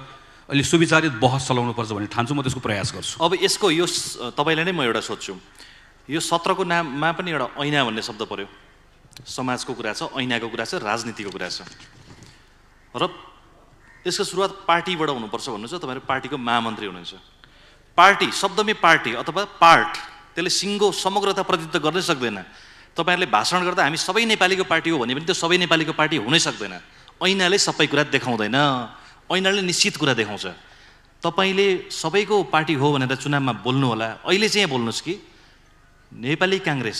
अहिले सुविचारित बहस चलाउनुपर्छ भन्ने ठान्छु म त्यसको प्रयास गर्छु अब यसको यो तपाईँलाई नै म एउटा सोध्छु यो सत्रको नाममा पनि एउटा ऐना भन्ने शब्द पऱ्यो समाजको कुरा छ ऐनाको कुरा छ राजनीतिको कुरा छ र यसको सुरुवात पार्टीबाट हुनुपर्छ भन्नुहुन्छ तपाईँहरू पार्टीको महामन्त्री हुनुहुन्छ पार्टी शब्दमै पार्टी अथवा पार्ट त्यसले सिङ्गो समग्रता प्रतिनिधित्व गर्नै सक्दैन तपाईँहरूले भाषण गर्दा हामी सबै नेपालीको पार्टी हो भने पनि त्यो सबै नेपालीको पार्टी हुनै सक्दैन ऐनाले सबै कुरा देखाउँदैन ऐनाले निश्चित कुरा देखाउँछ तपाईँले सबैको पार्टी हो भनेर चुनावमा बोल्नु होला अहिले चाहिँ बोल्नुहोस् कि नेपाली काङ्ग्रेस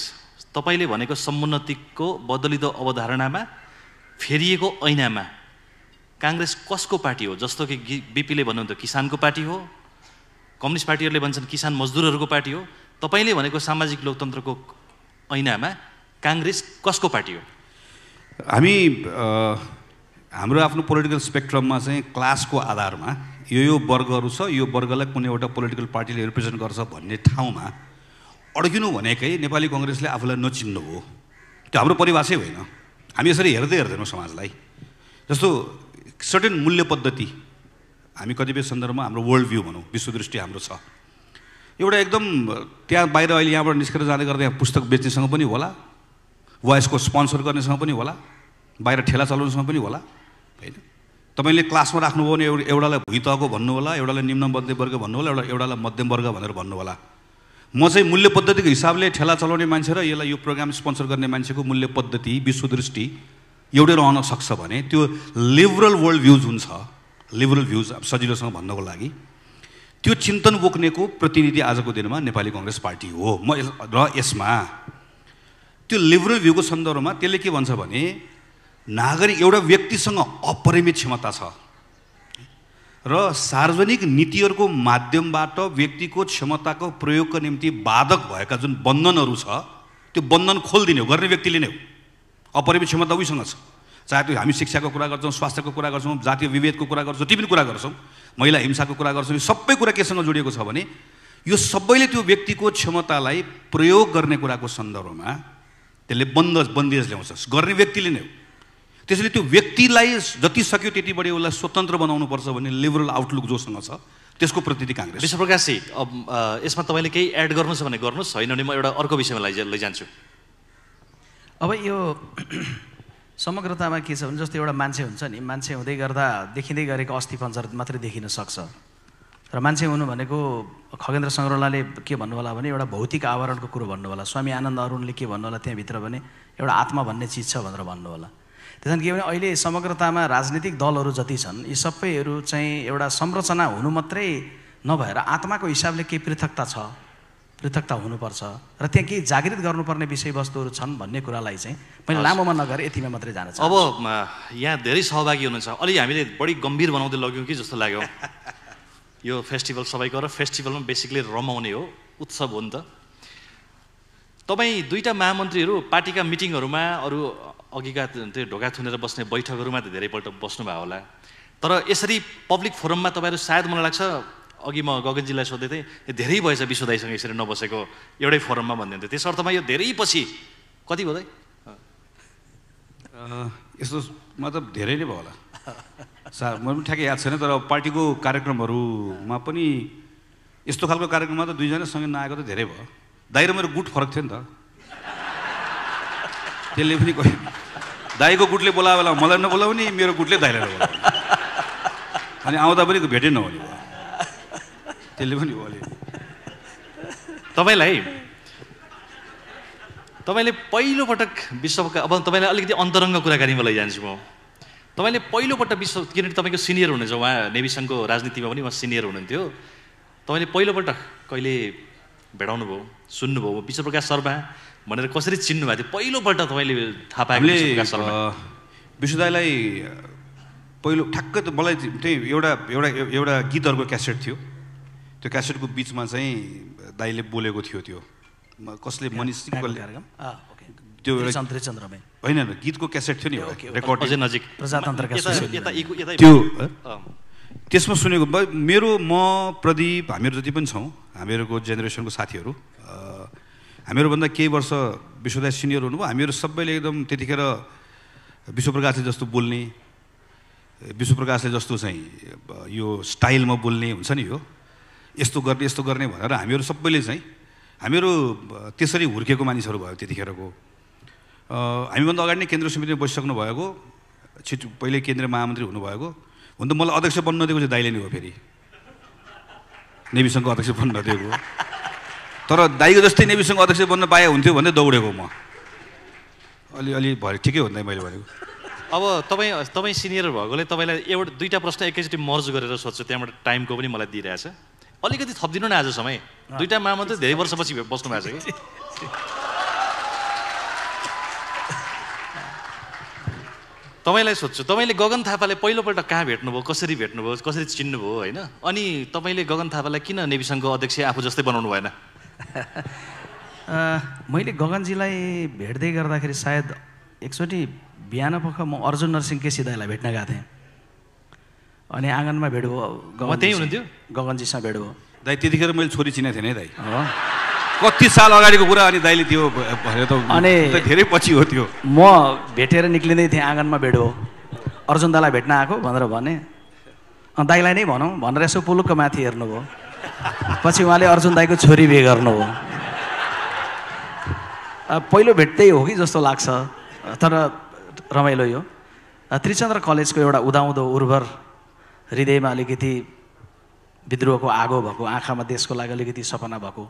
तपाईँले भनेको समुन्नतिको बदलिदो अवधारणामा फेरिएको ऐनामा काङ्ग्रेस कसको पार्टी हो जस्तो कि बिपीले भन्नुहुन्थ्यो किसानको पार्टी हो कम्युनिस्ट पार्टीहरूले भन्छन् किसान मजदुरहरूको पार्टी हो तपाईँले भनेको सामाजिक लोकतन्त्रको ऐनामा काङ्ग्रेस कसको पार्टी हो हामी हाम्रो आफ्नो पोलिटिकल स्पेक्ट्रममा चाहिँ क्लासको आधारमा यो यो वर्गहरू छ यो वर्गलाई कुनै एउटा पोलिटिकल पार्टीले रिप्रेजेन्ट गर्छ भन्ने ठाउँमा अड्किनु भनेकै नेपाली कङ्ग्रेसले आफूलाई नचिन्नु हो त्यो हाम्रो परिभाषै होइन हामी यसरी हेर्दै हेर्दैनौँ समाजलाई जस्तो सर्टेन मूल्य पद्धति हामी कतिपय सन्दर्भमा हाम्रो वर्ल्ड भ्यू भनौँ विश्वदृष्टि हाम्रो छ एउटा एकदम त्यहाँ बाहिर अहिले यहाँबाट निस्केर जाँदै गर्दा यहाँ पुस्तक बेच्नेसँग पनि होला वा यसको स्पोन्सर गर्नेसँग पनि होला बाहिर ठेला चलाउनेसँग पनि होला होइन तपाईँले क्लासमा राख्नुभयो भने एउटालाई भुइँ तहको भन्नु होला एउटालाई निम्न मध्यवर्ग भन्नु होला एउटा एउटालाई मध्यमवर्ग भनेर भन्नु होला म चाहिँ मूल्य पद्धतिको हिसाबले ठेला चलाउने मान्छे र यसलाई यो प्रोग्राम स्पोन्सर गर्ने मान्छेको मूल्य पद्धति विश्वदृष्टि एउटै रहन सक्छ भने त्यो लिबरल वर्ल्ड भ्युज हुन्छ लिबरल भ्युज सजिलोसँग भन्नको लागि त्यो चिन्तन बोक्नेको प्रतिनिधि आजको दिनमा नेपाली कङ्ग्रेस पार्टी हो म र यसमा त्यो लिबरल भ्यूको सन्दर्भमा त्यसले के भन्छ भने नागरिक एउटा व्यक्तिसँग अपरिमित क्षमता छ र सार्वजनिक नीतिहरूको माध्यमबाट व्यक्तिको क्षमताको प्रयोगको निम्ति बाधक भएका जुन बन्धनहरू छ त्यो बन्धन खोलिदिने हो गर्ने व्यक्तिले नै हो अपरिमित क्षमता उहीसँग छ चाहे त्यो हामी शिक्षाको कुरा गर्छौँ स्वास्थ्यको कुरा गर्छौँ जातीय विभेदको कुरा गर्छौँ ती पनि कुरा गर्छौँ महिला हिंसाको कुरा गर्छौँ यो सबै कुरा केसँग जोडिएको छ भने यो सबैले त्यो व्यक्तिको क्षमतालाई प्रयोग गर्ने कुराको सन्दर्भमा त्यसले बन्द बन्देज ल्याउँछ गर्ने व्यक्तिले नै हो त्यसैले त्यो व्यक्तिलाई जति सक्यो त्यति बढी उसलाई स्वतन्त्र बनाउनुपर्छ भन्ने लिबरल आउटलुक जोसँग छ त्यसको प्रति काङ्ग्रेस विश्वप्रकाशी अब यसमा तपाईँले केही एड गर्नुहोस् भने गर्नुहोस् होइन भने म एउटा अर्को विषयमा लैजा लैजान्छु अब यो समग्रतामा के छ भने जस्तो एउटा मान्छे हुन्छ नि मान्छे हुँदै गर्दा देखिँदै गरेको अस्थि पञ्चर मात्रै देखिन सक्छ र मान्छे हुनु भनेको खगेन्द्र सङ्ग्रौलाले के भन्नु होला भने एउटा भौतिक आवरणको कुरो भन्नु होला स्वामी आनन्द अरुणले के भन्नु होला त्यहाँभित्र भने एउटा आत्मा भन्ने चिज छ भनेर भन्नु होला त्यस कारण के भने अहिले समग्रतामा राजनीतिक दलहरू जति छन् यी सबैहरू चाहिँ एउटा संरचना हुनु मात्रै नभएर आत्माको हिसाबले केही पृथकता छ पृथकता हुनुपर्छ र त्यहाँ केही जागृत गर्नुपर्ने विषयवस्तुहरू छन् भन्ने कुरालाई चाहिँ मैले लामोमा नगरेँ यतिमा मात्रै जान अब यहाँ धेरै सहभागी हुनुहुन्छ अलि हामीले बढी गम्भीर बनाउँदै लग्यौँ कि जस्तो लाग्यो यो फेस्टिभल सबैको र फेस्टिभलमा बेसिकली रमाउने हो उत्सव हो नि त तपाईँ दुईवटा महामन्त्रीहरू पार्टीका मिटिङहरूमा अरू अघिका त्यो ढोका थुनेर बस्ने बैठकहरूमा त धेरैपल्ट बस्नुभयो होला तर यसरी पब्लिक फोरममा तपाईँहरू सायद मलाई लाग्छ अघि म गगनजीलाई सोध्दै थिएँ धेरै भएछ विश्व दाईसँग यसरी नबसेको एउटै फोरममा भन्दै हुन्थ्यो त्यस अर्थमा यो धेरै पछि कति भयो यस्तो मतलब धेरै नै भयो होला सा मलाई पनि ठ्याक्कै याद छैन तर पार्टीको कार्यक्रमहरूमा पनि यस्तो खालको कार्यक्रममा त दुईजना सँगै नआएको त धेरै भयो दाइ र मेरो गुट फरक थियो नि त त्यसले पनि कोही दाईको गुटले बोलायो बेला मलाई नबोलाउने मेरो गुटले दाइलाई नबोलाउने अनि आउँदा पनि भेटेन नहुने त्यसले पनि बोले तपाईँलाई तपाईँले पहिलोपटक विश्वका अब तपाईँलाई अलिकति अन्तरङ्ग कुराकानीमा लैजान्छु म तपाईँले पहिलोपटक विश्व किनभने तपाईँको सिनियर हुनुहुन्छ उहाँ नेभी सङ्घको राजनीतिमा पनि उहाँ सिनियर हुनुहुन्थ्यो तपाईँले पहिलोपटक कहिले भेटाउनु भयो सुन्नुभयो विश्वप्रकाश शर्मा भनेर कसरी चिन्नुभएको थियो पहिलोपल्ट तपाईँले थाहा पाएको शर्मा विश्वदाईलाई पहिलो ठ्याक्कै त मलाई त्यही एउटा एउटा एउटा गीतहरूको क्यासेट थियो त्यो क्यासेटको बिचमा चाहिँ दाईले बोलेको थियो त्यो कसले मनिष त्यो होइन गीतको क्यासेट थियो नि रेकर्ड नजिक त्यो त्यसमा सुनेको मेरो म प्रदीप हामीहरू जति पनि छौँ हामीहरूको जेनेरेसनको साथीहरू हामीहरूभन्दा केही वर्ष विश्वदाय सिनियर हुनुभयो हामीहरू सबैले एकदम त्यतिखेर विश्वप्रकाशले जस्तो बोल्ने विश्वप्रकाशले जस्तो चाहिँ यो स्टाइलमा बोल्ने हुन्छ नि यो यस्तो गर्ने यस्तो गर्ने भनेर हामीहरू सबैले चाहिँ हामीहरू त्यसरी हुर्केको मानिसहरू भयो त्यतिखेरको हामीभन्दा अगाडि नै केन्द्र समितिमा बसिसक्नु भएको छिट पहिले केन्द्रीय महामन्त्री हुनुभएको हुन त मलाई अध्यक्ष बन्न नदिएको चाहिँ दाइले नै हो फेरि नेमीसँग अध्यक्ष बन्न नदिएको तर दाइको जस्तै नेभीसँगको अध्यक्ष बन्न पाए हुन्थ्यो भन्दै दौडेको म अलिअलि भयो ठिकै हुँदैन मैले भनेको अब तपाईँ तपाईँ सिनियर भएकोले तपाईँलाई एउटा दुईवटा प्रश्न एकैचोटि मर्ज गरेर सोध्छु त्यहाँबाट टाइमको पनि मलाई दिइरहेछ अलिकति थपिदिनु न आज समय दुईवटा मामा धेरै वर्षपछि बस्नु भएको छ कि तपाईँलाई सोध्छु तपाईँले गगन थापाले पहिलोपल्ट कहाँ भेट्नुभयो कसरी भेट्नुभयो कसरी चिन्नुभयो होइन अनि तपाईँले गगन थापालाई किन नेविसङ्घको अध्यक्ष आफू जस्तै बनाउनु भएन मैले गगनजीलाई भेट्दै गर्दाखेरि सायद एकचोटि बिहान पख म अर्जुन नरसिंह केसी दाईलाई भेट्न गएको थिएँ अनि आँगनमा भेट भयो त्यही हुनुहुन्थ्यो गगनजीसँग भेट भयो दाई त्यतिखेर मैले छोरी चिनेको थिएँ है दाई हो कति साल अगाडिको कुरा अनि दाइले त्यो भने त अनि धेरै पछि हो त्यो म भेटेर निक्लिँदै थिएँ आँगनमा भेट हो अर्जुन दालाई भेट्न आएको भनेर भने दाईलाई नै भनौँ भनेर यसो पुलुकको माथि हेर्नुभयो पछि उहाँले अर्जुन दाईको छोरी बिहे गर्नुभयो पहिलो भेट हो कि जस्तो लाग्छ तर रमाइलो यो त्रिचन्द्र कलेजको एउटा उदाउँदो उर्वर हृदयमा अलिकति विद्रोहको आगो भएको आँखामा देशको लागि अलिकति सपना भएको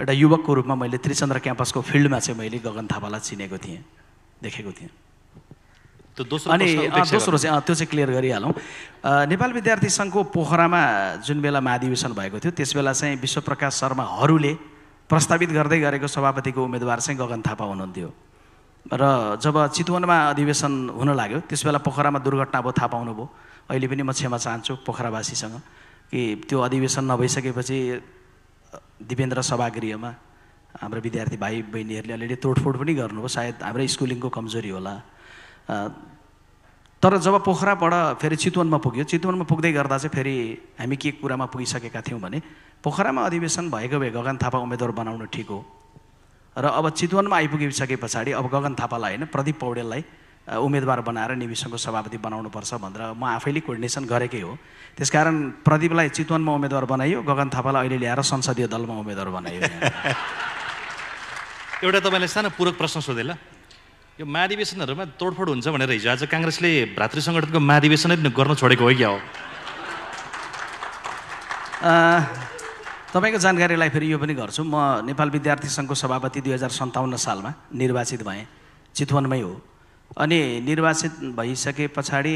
एउटा युवकको रूपमा मैले त्रिचन्द्र क्याम्पसको फिल्डमा चाहिँ मैले गगन थापालाई चिनेको थिएँ देखेको थिएँ त्यो दोस्रो अनि दोस्रो चाहिँ त्यो चाहिँ क्लियर गरिहालौँ नेपाल विद्यार्थी सङ्घको पोखरामा जुन बेला महाधिवेशन भएको थियो त्यस बेला चाहिँ विश्वप्रकाश शर्माहरूले प्रस्तावित गर्दै गरेको सभापतिको उम्मेदवार चाहिँ गगन थापा हुनुहुन्थ्यो र जब चितवनमा अधिवेशन हुन लाग्यो त्यस बेला पोखरामा दुर्घटना भयो थाहा पाउनुभयो अहिले पनि म क्षमा चाहन्छु पोखरावासीसँग कि त्यो अधिवेशन नभइसकेपछि दिपेन्द्र सभागृहमा हाम्रो विद्यार्थी भाइ बहिनीहरूले अलिअलि तोडफोड पनि गर्नुभयो सायद हाम्रै स्कुलिङको कमजोरी होला तर जब पोखराबाट फेरि चितवनमा पुग्यो चितवनमा पुग्दै गर्दा चाहिँ फेरि हामी के कुरामा पुगिसकेका थियौँ भने पोखरामा अधिवेशन भएको भए गगन थापा उम्मेद्वार बनाउनु ठिक हो र अब चितवनमा आइपुगिसके पछाडि अब गगन थापालाई होइन प्रदीप पौडेललाई उम्मेदवार बनाएर निविसङ्घको सभापति बनाउनुपर्छ भनेर म आफैले कोर्डिनेसन गरेकै हो त्यसकारण प्रदीपलाई चितवनमा उम्मेदवार बनाइयो गगन थापालाई अहिले ल्याएर संसदीय दलमा उम्मेदवार बनाइयो एउटा तपाईँलाई सानो पूरक प्रश्न सोधेँ ल यो महाधिवेशनहरूमा तोडफोड हुन्छ भनेर हिजो आज काङ्ग्रेसले भ्रातृ सङ्गठनको महाधिवेशनै गर्न छोडेको हो क्या हो तपाईँको जानकारीलाई फेरि यो पनि गर्छु म नेपाल विद्यार्थी सङ्घको सभापति दुई हजार सन्ताउन्न सालमा निर्वाचित भएँ चितवनमै हो अनि निर्वाचित भइसके पछाडि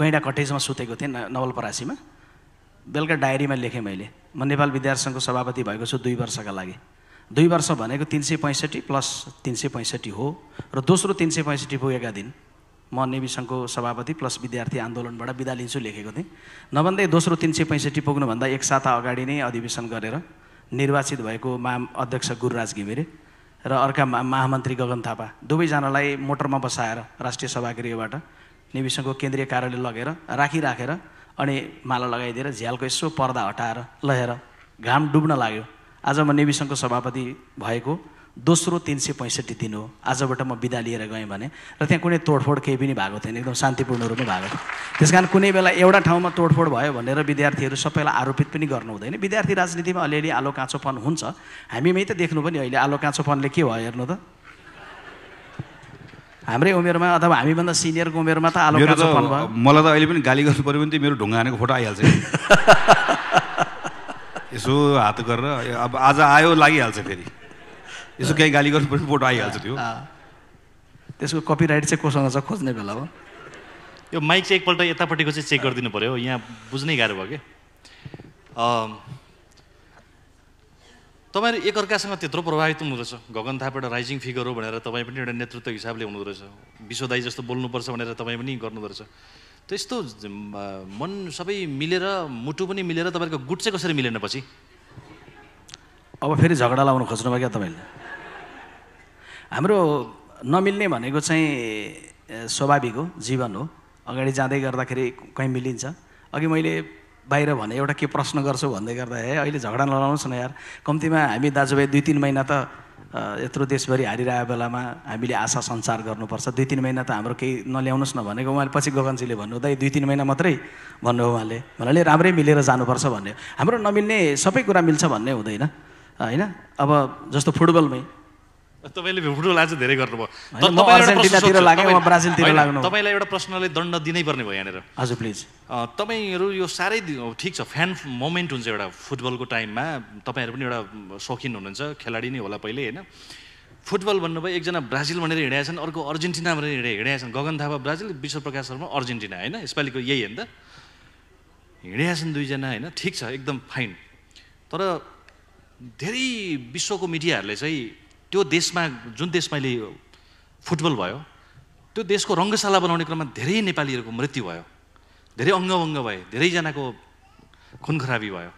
गैँडा कटेजमा सुतेको थिएँ नवलपरासीमा बेलुका डायरीमा लेखेँ मैले म नेपाल विद्यार्थी सङ्घको सभापति भएको छु दुई वर्षका लागि दुई वर्ष भनेको तिन सय पैँसठी प्लस तिन सय पैँसठी हो र दोस्रो तिन सय पैँसठी पुगेका दिन म नेभी सङ्घको सभापति प्लस विद्यार्थी आन्दोलनबाट बिदा लिन्छु लेखेको थिएँ नभन्दै दोस्रो तिन सय पैँसठी पुग्नुभन्दा एक साता अगाडि नै अधिवेशन गरेर निर्वाचित भएको मा अध्यक्ष गुरुराज घिमिरे र अर्का महामन्त्री गगन थापा दुवैजनालाई मोटरमा बसाएर राष्ट्रिय गृहबाट निविसङ्घको केन्द्रीय कार्यालय लगेर राखिराखेर अनि माला लगाइदिएर झ्यालको यसो पर्दा हटाएर लहेर घाम डुब्न लाग्यो आज म निविसङ्घको सभापति भएको दोस्रो तिन सय पैँसठी दिन हो आजबाट म बिदा लिएर गएँ भने र त्यहाँ कुनै तोडफोड केही पनि भएको थिएन एकदम शान्तिपूर्ण रूपमा भएको थियो त्यस कारण कुनै बेला एउटा ठाउँमा तोडफोड भयो भनेर विद्यार्थीहरू सबैलाई आरोपित पनि गर्नु हुँदैन विद्यार्थी राजनीतिमा अलिअलि आलो काँचोपन हुन्छ हामीमै त देख्नु पनि अहिले आलो काँचोपनले के भयो हेर्नु त हाम्रै उमेरमा अथवा हामीभन्दा सिनियरको उमेरमा त आलो काँचोपन भयो मलाई त अहिले पनि गाली गर्नु पऱ्यो भने मेरो ढुङ्गा हानेको फोटो आइहाल्छ यसो हात गरेर अब आज आयो लागिहाल्छ फेरि यसो केही गाली गर्नुपर्ने फोटो आइहाल्छ त्यो त्यसको कपिराइट चाहिँ कोसँग छ खोज्ने बेला हो यो माइक चाहिँ एकपल्ट यतापट्टिको चाहिँ चेक गरिदिनु पऱ्यो यहाँ बुझ्नै गाह्रो भयो कि तपाईँहरू एकअर्कासँग त्यत्रो प्रभावित हुनुहुँदो रहेछ गगन थापाबाट राइजिङ फिगर हो भनेर तपाईँ पनि एउटा नेतृत्व हिसाबले हुनुहुँदो रहेछ विश्वदाई जस्तो बोल्नुपर्छ भनेर तपाईँ पनि गर्नुहुँदो रहेछ त्यस्तो मन सबै मिलेर मुटु पनि मिलेर तपाईँको गुट चाहिँ कसरी मिलेन पछि अब फेरि झगडा लाउनु खोज्नुभयो क्या तपाईँले हाम्रो नमिल्ने भनेको चाहिँ स्वाभाविक हो जीवन हो अगाडि जाँदै गर्दाखेरि कहीँ मिलिन्छ अघि मैले बाहिर भने एउटा के प्रश्न गर्छु भन्दै गर्दा है अहिले झगडा नलाउनुहोस् न यार कम्तीमा हामी दाजुभाइ दुई तिन महिना त यत्रो देशभरि हारिरहेको बेलामा हामीले आशा सञ्चार गर्नुपर्छ दुई तिन महिना त हाम्रो केही नल्याउनुहोस् न भनेको उहाँले पछि गगनजीले भन्नुहुँदै दुई तिन महिना मात्रै भन्नुभयो उहाँले भन्नाले राम्रै मिलेर जानुपर्छ भन्यो हाम्रो नमिल्ने सबै कुरा मिल्छ भन्ने हुँदैन होइन अब जस्तो फुटबलमै तपाईँले भुटुला चाहिँ धेरै गर्नुभयो तपाईँलाई एउटा प्रश्नले दण्ड दिनै पर्ने भयो यहाँनिर हजुर प्लिज तपाईँहरू यो साह्रै ठिक छ फ्यान मोमेन्ट हुन्छ एउटा फुटबलको टाइममा तपाईँहरू पनि एउटा सौखिन हुनुहुन्छ खेलाडी नै होला पहिले होइन फुटबल भन्नुभयो एकजना ब्राजिल भनेर हिँडेका छन् अर्को अर्जेन्टिना भनेर हिँडेका छन् गगन थापा ब्राजिल विश्व प्रकाश शर्मा अर्जेन्टिना होइन यसपालिको यही होइन त हिँडेका छन् दुईजना होइन ठिक छ एकदम फाइन तर धेरै विश्वको मिडियाहरूले चाहिँ त्यो देशमा जुन देश मैले फुटबल भयो त्यो देशको रङ्गशाला बनाउने क्रममा धेरै नेपालीहरूको मृत्यु भयो धेरै अङ्गभङ्ग भए धेरैजनाको खुनखराबी भयो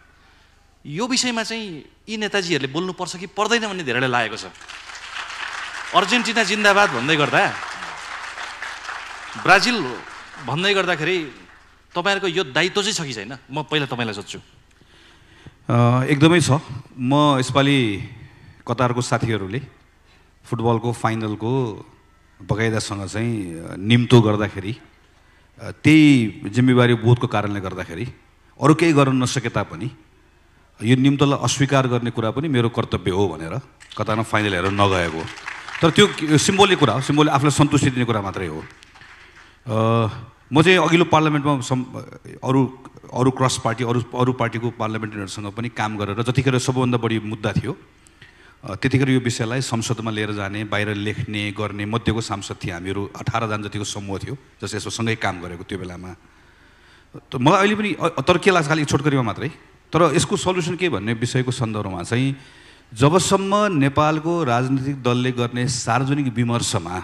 यो विषयमा चाहिँ यी नेताजीहरूले बोल्नुपर्छ कि पर्दैन भन्ने धेरैलाई लागेको छ अर्जेन्टिना जिन्दाबाद भन्दै गर्दा ब्राजिल भन्दै गर्दाखेरि तपाईँहरूको यो दायित्व चाहिँ छ कि छैन म पहिला तपाईँलाई सोध्छु एकदमै छ म यसपालि कतारको साथीहरूले फुटबलको फाइनलको बगैदासँग चाहिँ निम्तो गर्दाखेरि त्यही जिम्मेवारी बोधको कारणले गर्दाखेरि अरू केही गर्न नसके तापनि यो निम्तोलाई अस्वीकार गर्ने कुरा पनि मेरो कर्तव्य हो भनेर कतारमा फाइनल हेरेर नगएको तर त्यो सिम्बोलिक कुरा हो सिम्बोलिक आफूलाई सन्तुष्टि दिने कुरा मात्रै हो म चाहिँ अघिल्लो पार्लियामेन्टमा सम् अरू अरू क्रस पार्टी अरू अरू पार्टीको पार्लियामेन्टहरूसँग पनि काम गरेर जतिखेर सबैभन्दा बढी मुद्दा थियो त्यतिखेर यो विषयलाई संसदमा लिएर जाने बाहिर लेख्ने गर्ने मध्येको सांसद थिएँ हामीहरू अठारजना जतिको समूह थियो जस यसो सँगै काम गरेको त्यो बेलामा त मलाई अहिले पनि तर के लाग्छ खालि छोटकरीमा मात्रै तर यसको सल्युसन के भन्ने विषयको सन्दर्भमा चाहिँ जबसम्म नेपालको राजनीतिक दलले गर्ने सार्वजनिक विमर्शमा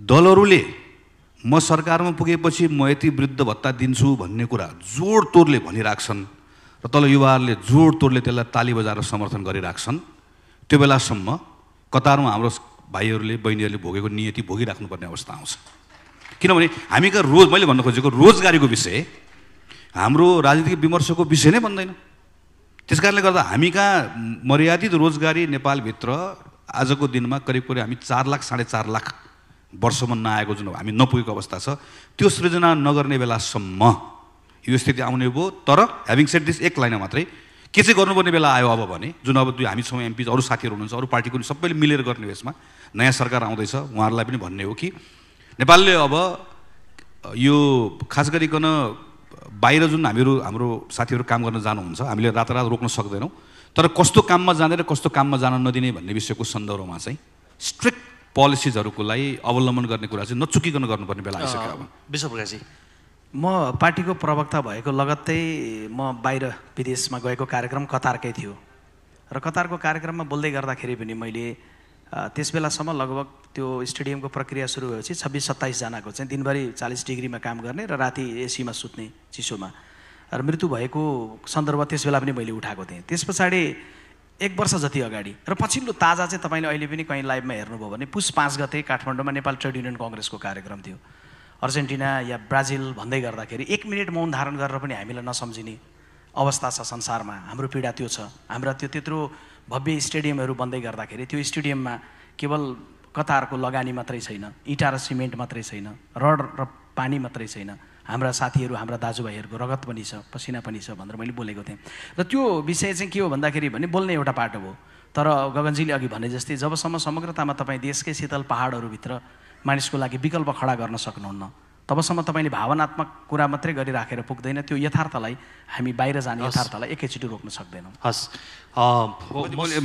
दलहरूले म सरकारमा पुगेपछि म यति वृद्ध भत्ता दिन्छु भन्ने कुरा जोड तोडले भनिराख्छन् र तल युवाहरूले जोड तोडले त्यसलाई ताली बजाएर समर्थन गरिराख्छन् त्यो बेलासम्म कतारमा हाम्रो भाइहरूले बहिनीहरूले भोगेको नियति भोगिराख्नुपर्ने अवस्था आउँछ किनभने हामीका रोज मैले भन्न खोजेको रोजगारीको विषय हाम्रो राजनीतिक विमर्शको विषय नै बन्दैन त्यस कारणले गर्दा हामी कहाँ मर्यादित रोजगारी नेपालभित्र आजको दिनमा करिब करिब हामी चार लाख साढे चार लाख वर्षमा नआएको जुन हामी नपुगेको अवस्था छ त्यो सृजना नगर्ने बेलासम्म यो स्थिति आउने भयो तर ह्याभिङ सेट दिस एक लाइन मात्रै के चाहिँ गर्नुपर्ने बेला आयो अब भने जुन अब दुई हामीसँग एमपी अरू साथीहरू हुनुहुन्छ अरू पार्टीको सबैले मिलेर गर्ने यसमा नयाँ सरकार आउँदैछ उहाँहरूलाई पनि भन्ने हो कि नेपालले अब यो खास गरिकन बाहिर जुन हामीहरू हाम्रो साथीहरू काम गर्न जानुहुन्छ हामीले रातारात रोक्न सक्दैनौँ तर कस्तो काममा जाने र कस्तो काममा जान नदिने भन्ने विषयको सन्दर्भमा चाहिँ स्ट्रिक्ट पोलिसिजहरूको लागि अवलम्बन गर्ने कुरा चाहिँ नचुकिकन गर्नुपर्ने बेला आइसक्यो अब विश्व प्रकाशजी म पार्टीको प्रवक्ता भएको लगत्तै म बाहिर विदेशमा गएको कार्यक्रम कतारकै थियो र कतारको कार्यक्रममा बोल्दै गर्दाखेरि पनि मैले त्यस बेलासम्म लगभग त्यो स्टेडियमको प्रक्रिया सुरु भएपछि छब्बिस सत्ताइसजनाको चाहिँ दिनभरि चालिस डिग्रीमा काम गर्ने र राति एसीमा सुत्ने चिसोमा र मृत्यु भएको सन्दर्भ त्यस बेला पनि मैले उठाएको थिएँ त्यस पछाडि एक वर्ष जति अगाडि र पछिल्लो ताजा चाहिँ तपाईँले अहिले पनि कहीँ लाइभमा हेर्नुभयो भने पुस पाँच गते काठमाडौँमा नेपाल ट्रेड युनियन कङ्ग्रेसको कार्यक्रम थियो अर्जेन्टिना या ब्राजिल भन्दै गर्दाखेरि एक मिनट मौन धारण गरेर पनि हामीलाई नसम्झिने अवस्था छ संसारमा हाम्रो पीडा त्यो छ हाम्रा त्यो त्यत्रो भव्य स्टेडियमहरू बन्दै गर्दाखेरि त्यो स्टेडियममा केवल कतारको लगानी मात्रै छैन इँटा र सिमेन्ट मात्रै छैन रड र पानी मात्रै छैन हाम्रा साथीहरू हाम्रा दाजुभाइहरूको रगत पनि छ पसिना पनि छ भनेर मैले बोलेको थिएँ र त्यो विषय चाहिँ के हो भन्दाखेरि भने बोल्ने एउटा पाटो हो तर गगनजीले अघि भने जस्तै जबसम्म समग्रतामा तपाईँ देशकै शीतल पाहाडहरूभित्र मानिसको लागि विकल्प खडा गर्न सक्नुहुन्न तबसम्म तपाईँले भावनात्मक कुरा मात्रै गरिराखेर पुग्दैन त्यो यथार्थलाई हामी बाहिर जाने यथार्थलाई एकैचोटि रोक्न सक्दैनौँ हस्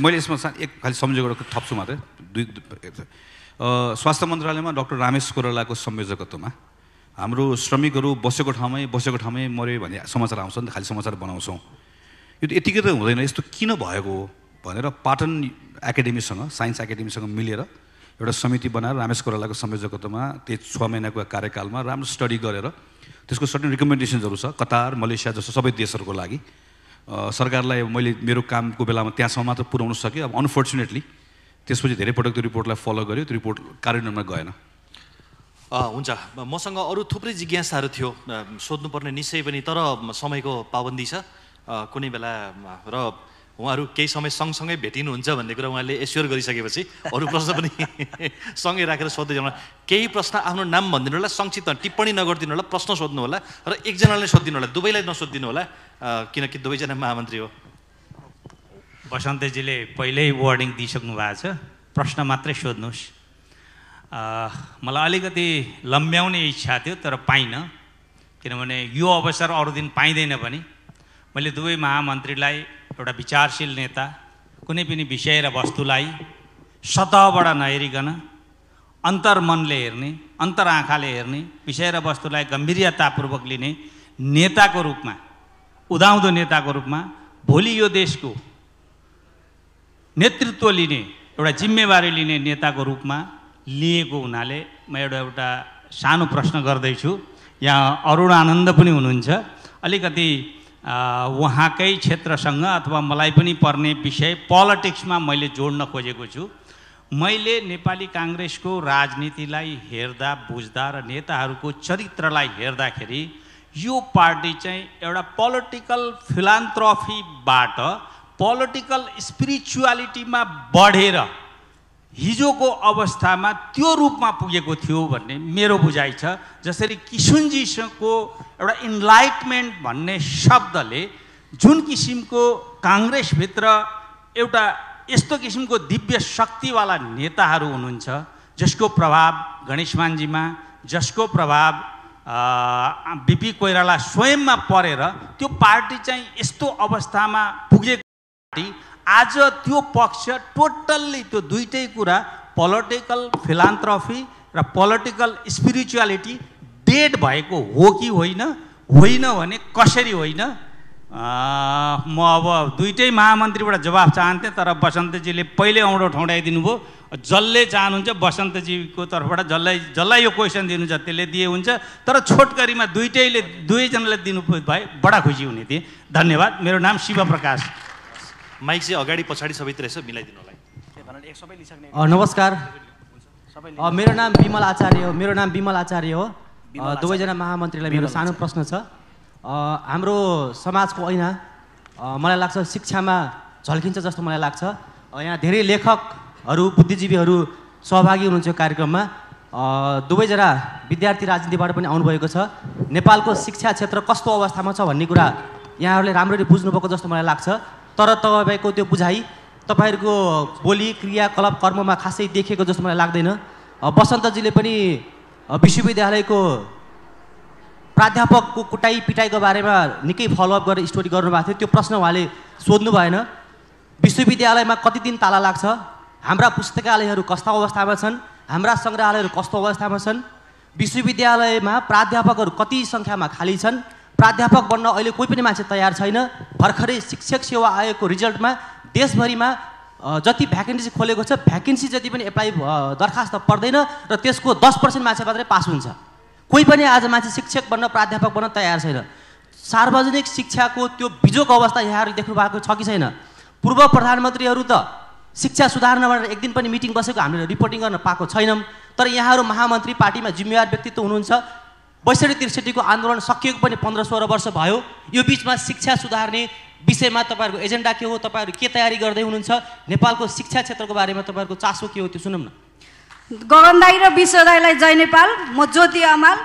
मैले मैले यसमा एक खालि सम्झेको थप्छु मात्रै दुई स्वास्थ्य मन्त्रालयमा डाक्टर रामेश कोरालाको संयोजकत्वमा हाम्रो श्रमिकहरू बसेको ठाउँमै बसेको ठाउँमै मऱ्यो भने समाचार आउँछ नि त खालि समाचार बनाउँछौँ यो त यतिकै त हुँदैन यस्तो किन भएको हो भनेर पाटन एकाडेमीसँग साइन्स एकाडेमीसँग मिलेर एउटा समिति बनाएर रामेश कोरालाको संयोजकत्वमा त्यो छ महिनाको कार्यकालमा राम्रो स्टडी गरेर त्यसको सर्टन रिकमेन्डेसन्सहरू छ कतार मलेसिया जस्तो सबै देशहरूको लागि सरकारलाई मैले मेरो कामको बेलामा त्यहाँसम्म मात्र पुऱ्याउनु सकेँ अब अनफोर्चुनेटली त्यसपछि धेरै पटक त्यो रिपोर्टलाई फलो गऱ्यो त्यो रिपोर्ट कार्यान्वयनमा गएन हुन्छ मसँग अरू थुप्रै जिज्ञासाहरू थियो सोध्नुपर्ने निश्चय पनि तर समयको पाबन्दी छ कुनै बेला र उहाँहरू केही समय सँगसँगै भेटिनुहुन्छ भन्ने कुरा उहाँले एस्योर गरिसकेपछि अरू प्रश्न पनि सँगै राखेर सोध्दै जानु केही प्रश्न आफ्नो नाम भनिदिनु होला संक्षिप्त टिप्पणी नगरिदिनु होला प्रश्न सोध्नु होला र एकजनाले सोधिदिनु होला दुवैलाई नसोधिदिनु होला किनकि दुवैजना महामन्त्री हो बसन्तजीले पहिल्यै वार्निङ दिइसक्नु भएको छ प्रश्न मात्रै सोध्नुहोस् मलाई अलिकति लम्ब्याउने इच्छा थियो तर पाइनँ किनभने यो अवसर अरू दिन पाइँदैन पनि मैले दुवै महामन्त्रीलाई एउटा विचारशील नेता कुनै पनि विषय र वस्तुलाई सतहबाट नहेरिकन अन्तर्मनले हेर्ने अन्तर आँखाले हेर्ने विषय र वस्तुलाई गम्भीर्यतापूर्वक लिने नेताको रूपमा उदाउँदो नेताको रूपमा भोलि यो देशको नेतृत्व लिने एउटा जिम्मेवारी लिने नेताको रूपमा लिएको हुनाले म एउटा एउटा सानो प्रश्न गर्दैछु यहाँ अरुण आनन्द पनि हुनुहुन्छ अलिकति उहाँकै क्षेत्रसँग अथवा मलाई पनि पर्ने विषय पोलिटिक्समा मैले जोड्न खोजेको छु मैले नेपाली काङ्ग्रेसको राजनीतिलाई हेर्दा बुझ्दा र नेताहरूको चरित्रलाई हेर्दाखेरि यो पार्टी चाहिँ एउटा पोलिटिकल फिलान्थ्रफीबाट पोलिटिकल स्पिरिचुअलिटीमा बढेर हिजोको अवस्थामा त्यो रूपमा पुगेको थियो भन्ने मेरो बुझाइ छ जसरी किसुनजीसँगको एउटा इन्लाइटमेन्ट भन्ने शब्दले जुन किसिमको काङ्ग्रेसभित्र एउटा यस्तो किसिमको दिव्य शक्तिवाला नेताहरू हुनुहुन्छ जसको प्रभाव गणेशमानजीमा जसको प्रभाव बिपी कोइराला स्वयंमा परेर त्यो पार्टी चाहिँ यस्तो अवस्थामा पुगेको पार्टी आज त्यो पक्ष टोटल्ली त्यो दुइटै कुरा पोलिटिकल फिलान्थ्रफी र पोलिटिकल स्पिरिचुअलिटी डेड भएको हो कि होइन होइन भने कसरी होइन म अब दुइटै महामन्त्रीबाट जवाब चाहन्थेँ तर बसन्तजीले पहिल्यै औँडो ठौँडाइदिनु भयो जसले चाहनुहुन्छ बसन्तजीको तर्फबाट जसलाई जसलाई यो क्वेसन दिनुहुन्छ त्यसले दिए हुन्छ तर छोटकरीमा दुइटैले दुवैजनाले दिनु भए बडा खुसी हुने थिएँ धन्यवाद मेरो नाम शिव माइक चाहिँ अगाडि पछाडि सबैतिर यसो मिलाइदिनु होला नमस्कार मेरो नाम विमल आचार्य हो मेरो नाम विमल आचार्य हो दुवैजना महामन्त्रीलाई मेरो सानो प्रश्न छ हाम्रो समाजको ऐना मलाई लाग्छ शिक्षामा झल्किन्छ जस्तो मलाई लाग्छ यहाँ धेरै लेखकहरू बुद्धिजीवीहरू सहभागी हुनुहुन्छ यो कार्यक्रममा दुवैजना विद्यार्थी राजनीतिबाट पनि आउनुभएको छ नेपालको शिक्षा क्षेत्र कस्तो अवस्थामा छ भन्ने कुरा यहाँहरूले राम्ररी बुझ्नुभएको जस्तो मलाई लाग्छ तर तपाईँको त्यो बुझाइ तपाईँहरूको बोली क्रियाकलाप कर्ममा खासै देखेको जस्तो मलाई लाग्दैन बसन्तजीले पनि विश्वविद्यालयको प्राध्यापकको कुटाइ पिटाइको बारेमा निकै फलोअप गरेर स्टोरी गर्नुभएको थियो त्यो प्रश्न उहाँले सोध्नु भएन विश्वविद्यालयमा कति दिन ताला लाग्छ हाम्रा पुस्तकालयहरू कस्ता अवस्थामा छन् हाम्रा सङ्ग्रहालयहरू कस्तो अवस्थामा छन् विश्वविद्यालयमा प्राध्यापकहरू कति सङ्ख्यामा खाली छन् प्राध्यापक बन्न अहिले कोही पनि मान्छे तयार छैन भर्खरै शिक्षक सेवा आयोगको रिजल्टमा देशभरिमा जति भ्याकेन्सी खोलेको छ भ्याकेन्सी जति पनि एप्लाई दरखास्त पर्दैन र त्यसको दस पर्सेन्ट मान्छे मात्रै पास हुन्छ कोही पनि आज मान्छे शिक्षक बन्न प्राध्यापक बन्न तयार छैन सार्वजनिक शिक्षाको त्यो बिजोक अवस्था यहाँहरूले देख्नु भएको छ कि छैन पूर्व प्रधानमन्त्रीहरू त शिक्षा सुधार्न भनेर एक दिन पनि मिटिङ बसेको हामीले रिपोर्टिङ गर्न पाएको छैनौँ तर यहाँहरू महामन्त्री पार्टीमा जिम्मेवार व्यक्तित्व हुनुहुन्छ बैसठी त्रिसठीको आन्दोलन सकिएको पनि पन्ध्र सोह्र वर्ष भयो यो बिचमा शिक्षा सुधार्ने विषयमा तपाईँहरूको एजेन्डा के हो तपाईँहरू के तयारी गर्दै हुनुहुन्छ नेपालको शिक्षा क्षेत्रको बारेमा तपाईँहरूको चासो के हो त्यो सुनौँ न गगन दाई र विश्व दाईलाई जय नेपाल म ज्योति अमाल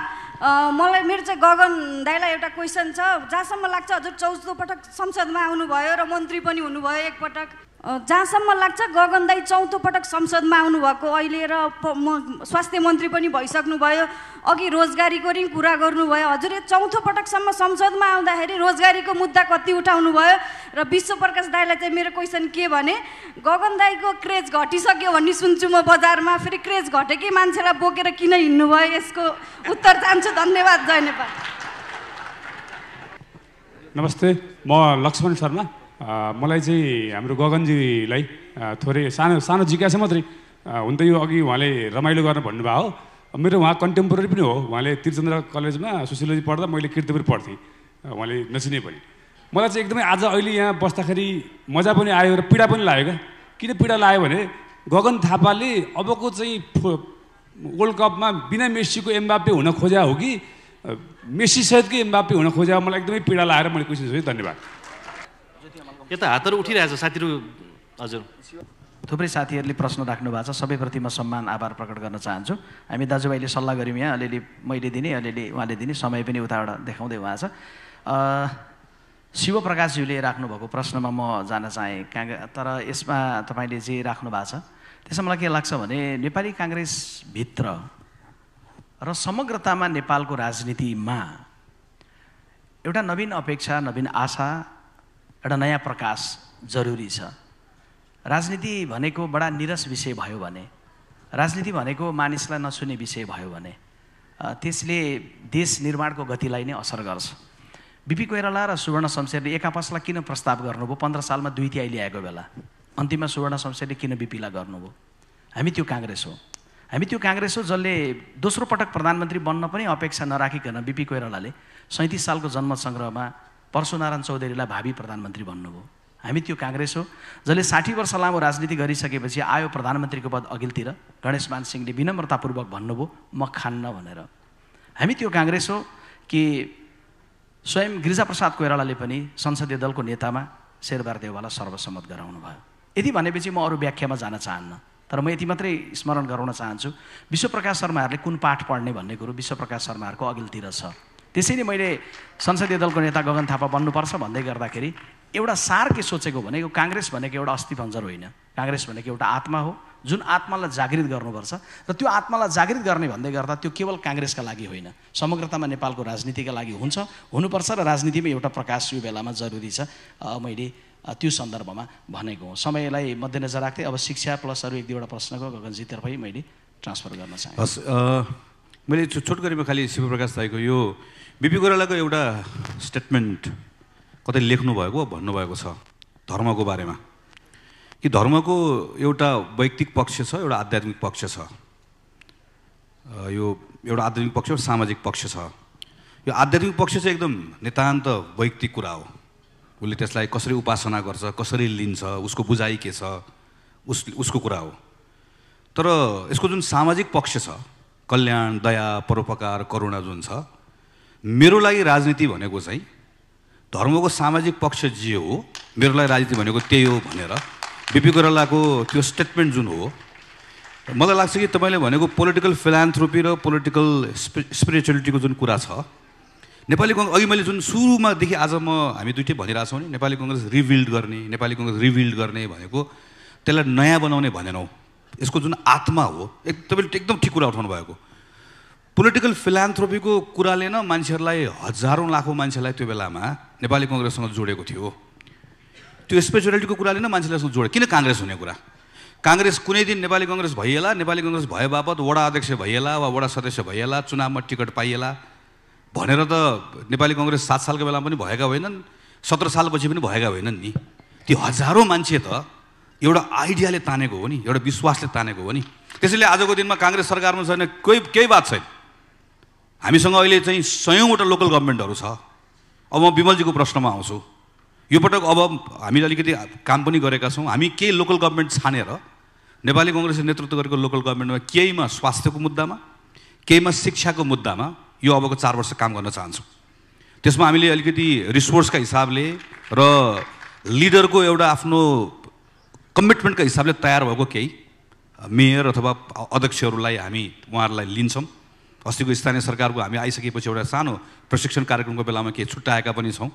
मलाई मेरो चाहिँ गगन दाईलाई एउटा क्वेसन छ जहाँसम्म लाग्छ हजुर चौथो पटक संसदमा आउनुभयो र मन्त्री पनि हुनुभयो एकपटक जहाँसम्म लाग्छ गगन दाई चौथो पटक संसदमा आउनुभएको अहिले र म स्वास्थ्य मन्त्री पनि भइसक्नुभयो अघि रोजगारीको नि कुरा गर्नुभयो हजुरले चौथो पटकसम्म संसदमा आउँदाखेरि रोजगारीको मुद्दा कति उठाउनु भयो र विश्व प्रकाश दाईलाई चाहिँ मेरो क्वेसन के भने गगन दाईको क्रेज घटिसक्यो भन्ने सुन्छु म बजारमा फेरि क्रेज घटेकै मान्छेलाई बोकेर किन हिँड्नु भयो यसको उत्तर चाहन्छु धन्यवाद जय नेपाल नमस्ते म लक्ष्मण शर्मा मलाई चाहिँ हाम्रो गगनजीलाई थोरै सानो सानो जिज्ञासा मात्रै हुन त यो अघि उहाँले रमाइलो गर्न भन्नुभयो हो मेरो उहाँ कन्टेम्पोरेरी पनि हो उहाँले त्रिचन्द्र कलेजमा सोसियोलोजी पढ्दा मैले कृतिपुर पढ्थेँ उहाँले नचिने पनि मलाई चाहिँ एकदमै आज अहिले यहाँ बस्दाखेरि मजा पनि आयो र पीडा पनि लाग्यो क्या किन पीडा लाग्यो भने गगन थापाले अबको चाहिँ वर्ल्ड कपमा बिना मेस्सीको एमबापे हुन खोज्या हो कि मेस्सी सहितकै एमबापे हुन खोज्या मलाई एकदमै पीडा लागेर मैले क्वेसन सोधेँ धन्यवाद यता हातहरू उठिरहेछ साथीहरू हजुर थुप्रै साथीहरूले प्रश्न राख्नु भएको छ सबैप्रति म सम्मान आभार प्रकट गर्न चाहन्छु हामी दाजुभाइले सल्लाह गऱ्यौँ यहाँ अलिअलि मैले दिने अलिअलि उहाँले दिने समय पनि उताबाट देखाउँदै उहाँ छ शिवप्रकाशज्यूले राख्नुभएको प्रश्नमा म जान चाहेँ काङ तर यसमा तपाईँले जे राख्नु भएको छ त्यसमा मलाई के लाग्छ भने नेपाली काङ्ग्रेसभित्र र समग्रतामा नेपालको राजनीतिमा एउटा नवीन अपेक्षा नवीन आशा एउटा नयाँ प्रकाश जरुरी छ राजनीति भनेको बडा निरस विषय भयो भने राजनीति भनेको मानिसलाई नसुने विषय भयो भने त्यसले देश निर्माणको गतिलाई नै असर गर्छ बिपी कोइराला र सुवर्ण शमशेरले एक आपसलाई किन प्रस्ताव गर्नुभयो पन्ध्र सालमा दुई तिहाई ल्याएको बेला अन्तिममा सुवर्ण शमशेरले किन बिपीलाई गर्नुभयो हामी त्यो काङ्ग्रेस हो हामी त्यो काङ्ग्रेस हो जसले दोस्रो पटक प्रधानमन्त्री बन्न पनि अपेक्षा नराखिकन बिपी कोइरालाले सैँतिस सालको जन्म सङ्ग्रहमा परशुनारायण चौधरीलाई भावी प्रधानमन्त्री भन्नुभयो हामी त्यो काङ्ग्रेस हो जसले साठी वर्ष लामो राजनीति गरिसकेपछि आयो प्रधानमन्त्रीको पद अघिल्तिर गणेशमान सिंहले विनम्रतापूर्वक भन्नुभयो म खान्न भनेर हामी त्यो काङ्ग्रेस हो कि स्वयं गिरिजाप्रसाद कोइरालाले पनि संसदीय दलको नेतामा शेरबार देवालाई सर्वसम्मत गराउनु भयो यति भनेपछि म अरू व्याख्यामा जान चाहन्न तर म यति मात्रै स्मरण गराउन चाहन्छु विश्वप्रकाश शर्माहरूले कुन पाठ पढ्ने भन्ने कुरो विश्वप्रकाश शर्माहरूको अघिल्तिर छ त्यसैले मैले संसदीय दलको नेता गगन थापा बन्नुपर्छ भन्दै गर्दाखेरि एउटा सार के सोचेको भनेको काङ्ग्रेस भनेको एउटा अस्थि भन्जर होइन काङ्ग्रेस भनेको एउटा आत्मा हो जुन आत्मालाई जागृत गर्नुपर्छ र त्यो आत्मालाई जागृत गर्ने भन्दै गर्दा त्यो केवल काङ्ग्रेसका लागि होइन समग्रतामा नेपालको राजनीतिका लागि हुन्छ हुनुपर्छ र राजनीतिमा एउटा प्रकाश यो बेलामा जरुरी छ मैले त्यो सन्दर्भमा भनेको हो समयलाई मध्यनजर राख्दै अब शिक्षा प्लस अरू एक दुईवटा प्रश्नको गगनजीतर्फै मैले ट्रान्सफर गर्न चाहेँ हस् मैले गरीमा खालि शिवप्रकाश दाईको यो बिपी कोइरालाको एउटा स्टेटमेन्ट कतै लेख्नुभएको भन्नुभएको छ धर्मको बारेमा कि धर्मको एउटा वैयक्तिक पक्ष छ एउटा आध्यात्मिक पक्ष छ यो एउटा आध्यात्मिक पक्ष सामाजिक पक्ष छ यो आध्यात्मिक पक्ष चाहिँ एकदम नितान्त वैयक्तिक कुरा हो उसले त्यसलाई कसरी उपासना गर्छ कसरी लिन्छ उसको बुझाइ के छ उस उसको कुरा हो तर यसको जुन सामाजिक पक्ष छ कल्याण दया परोपकार करुणा जुन छ मेरो लागि राजनीति भनेको चाहिँ धर्मको सामाजिक पक्ष जे हो मेरो लागि राजनीति भनेको त्यही हो भनेर बिपी कोरालाको त्यो स्टेटमेन्ट जुन हो मलाई लाग्छ कि तपाईँले भनेको पोलिटिकल फिलान्थ्रोपी र पोलिटिकल स्पिरिचुअलिटीको जुन कुरा छ नेपाली कङ्ग्रेस अघि मैले जुन सुरुमादेखि आज म हामी दुइटै भनिरहेछौँ नि नेपाली कङ्ग्रेस रिबिल्ड गर्ने नेपाली कङ्ग्रेस रिबिल्ड गर्ने भनेको त्यसलाई नयाँ बनाउने भनेनौँ यसको जुन आत्मा हो एक तपाईँले एकदम ठिक कुरा उठाउनु भएको पोलिटिकल फिलान्थ्रोपीको कुराले न मान्छेहरूलाई हजारौँ लाखौँ मान्छेलाई त्यो बेलामा नेपाली कङ्ग्रेससँग जोडेको थियो त्यो स्पेसलिटीको कुराले न मान्छेलाई जोड्यो किन काङ्ग्रेस हुने कुरा काङ्ग्रेस कुनै दिन नेपाली कङ्ग्रेस भइएला नेपाली कङ्ग्रेस भए बापत वडा अध्यक्ष भइएला वा वडा सदस्य भइएला चुनावमा टिकट पाइएला भनेर त नेपाली कङ्ग्रेस सात सालको बेलामा पनि भएका होइनन् सत्र सालपछि पनि भएका होइनन् नि ती हजारौँ मान्छे त एउटा आइडियाले तानेको हो नि एउटा विश्वासले तानेको हो नि त्यसैले आजको दिनमा काङ्ग्रेस सरकारमा छैन कोही केही बात छैन हामीसँग अहिले चाहिँ सयौँवटा लोकल गभर्मेन्टहरू छ अब म विमलजीको प्रश्नमा आउँछु यो पटक अब हामीले अलिकति काम पनि गरेका छौँ हामी केही लोकल गभर्मेन्ट छानेर नेपाली कङ्ग्रेसले नेतृत्व गरेको लोकल गभर्मेन्टमा केहीमा स्वास्थ्यको मुद्दामा केहीमा शिक्षाको मुद्दामा यो अबको चार वर्ष काम गर्न चाहन्छौँ त्यसमा हामीले अलिकति रिसोर्सका हिसाबले र लिडरको एउटा आफ्नो कमिटमेन्टका हिसाबले तयार भएको केही मेयर अथवा अध्यक्षहरूलाई हामी उहाँहरूलाई लिन्छौँ अस्तिको स्थानीय सरकारको हामी आइसकेपछि एउटा सानो प्रशिक्षण कार्यक्रमको बेलामा केही छुट्याएका पनि छौँ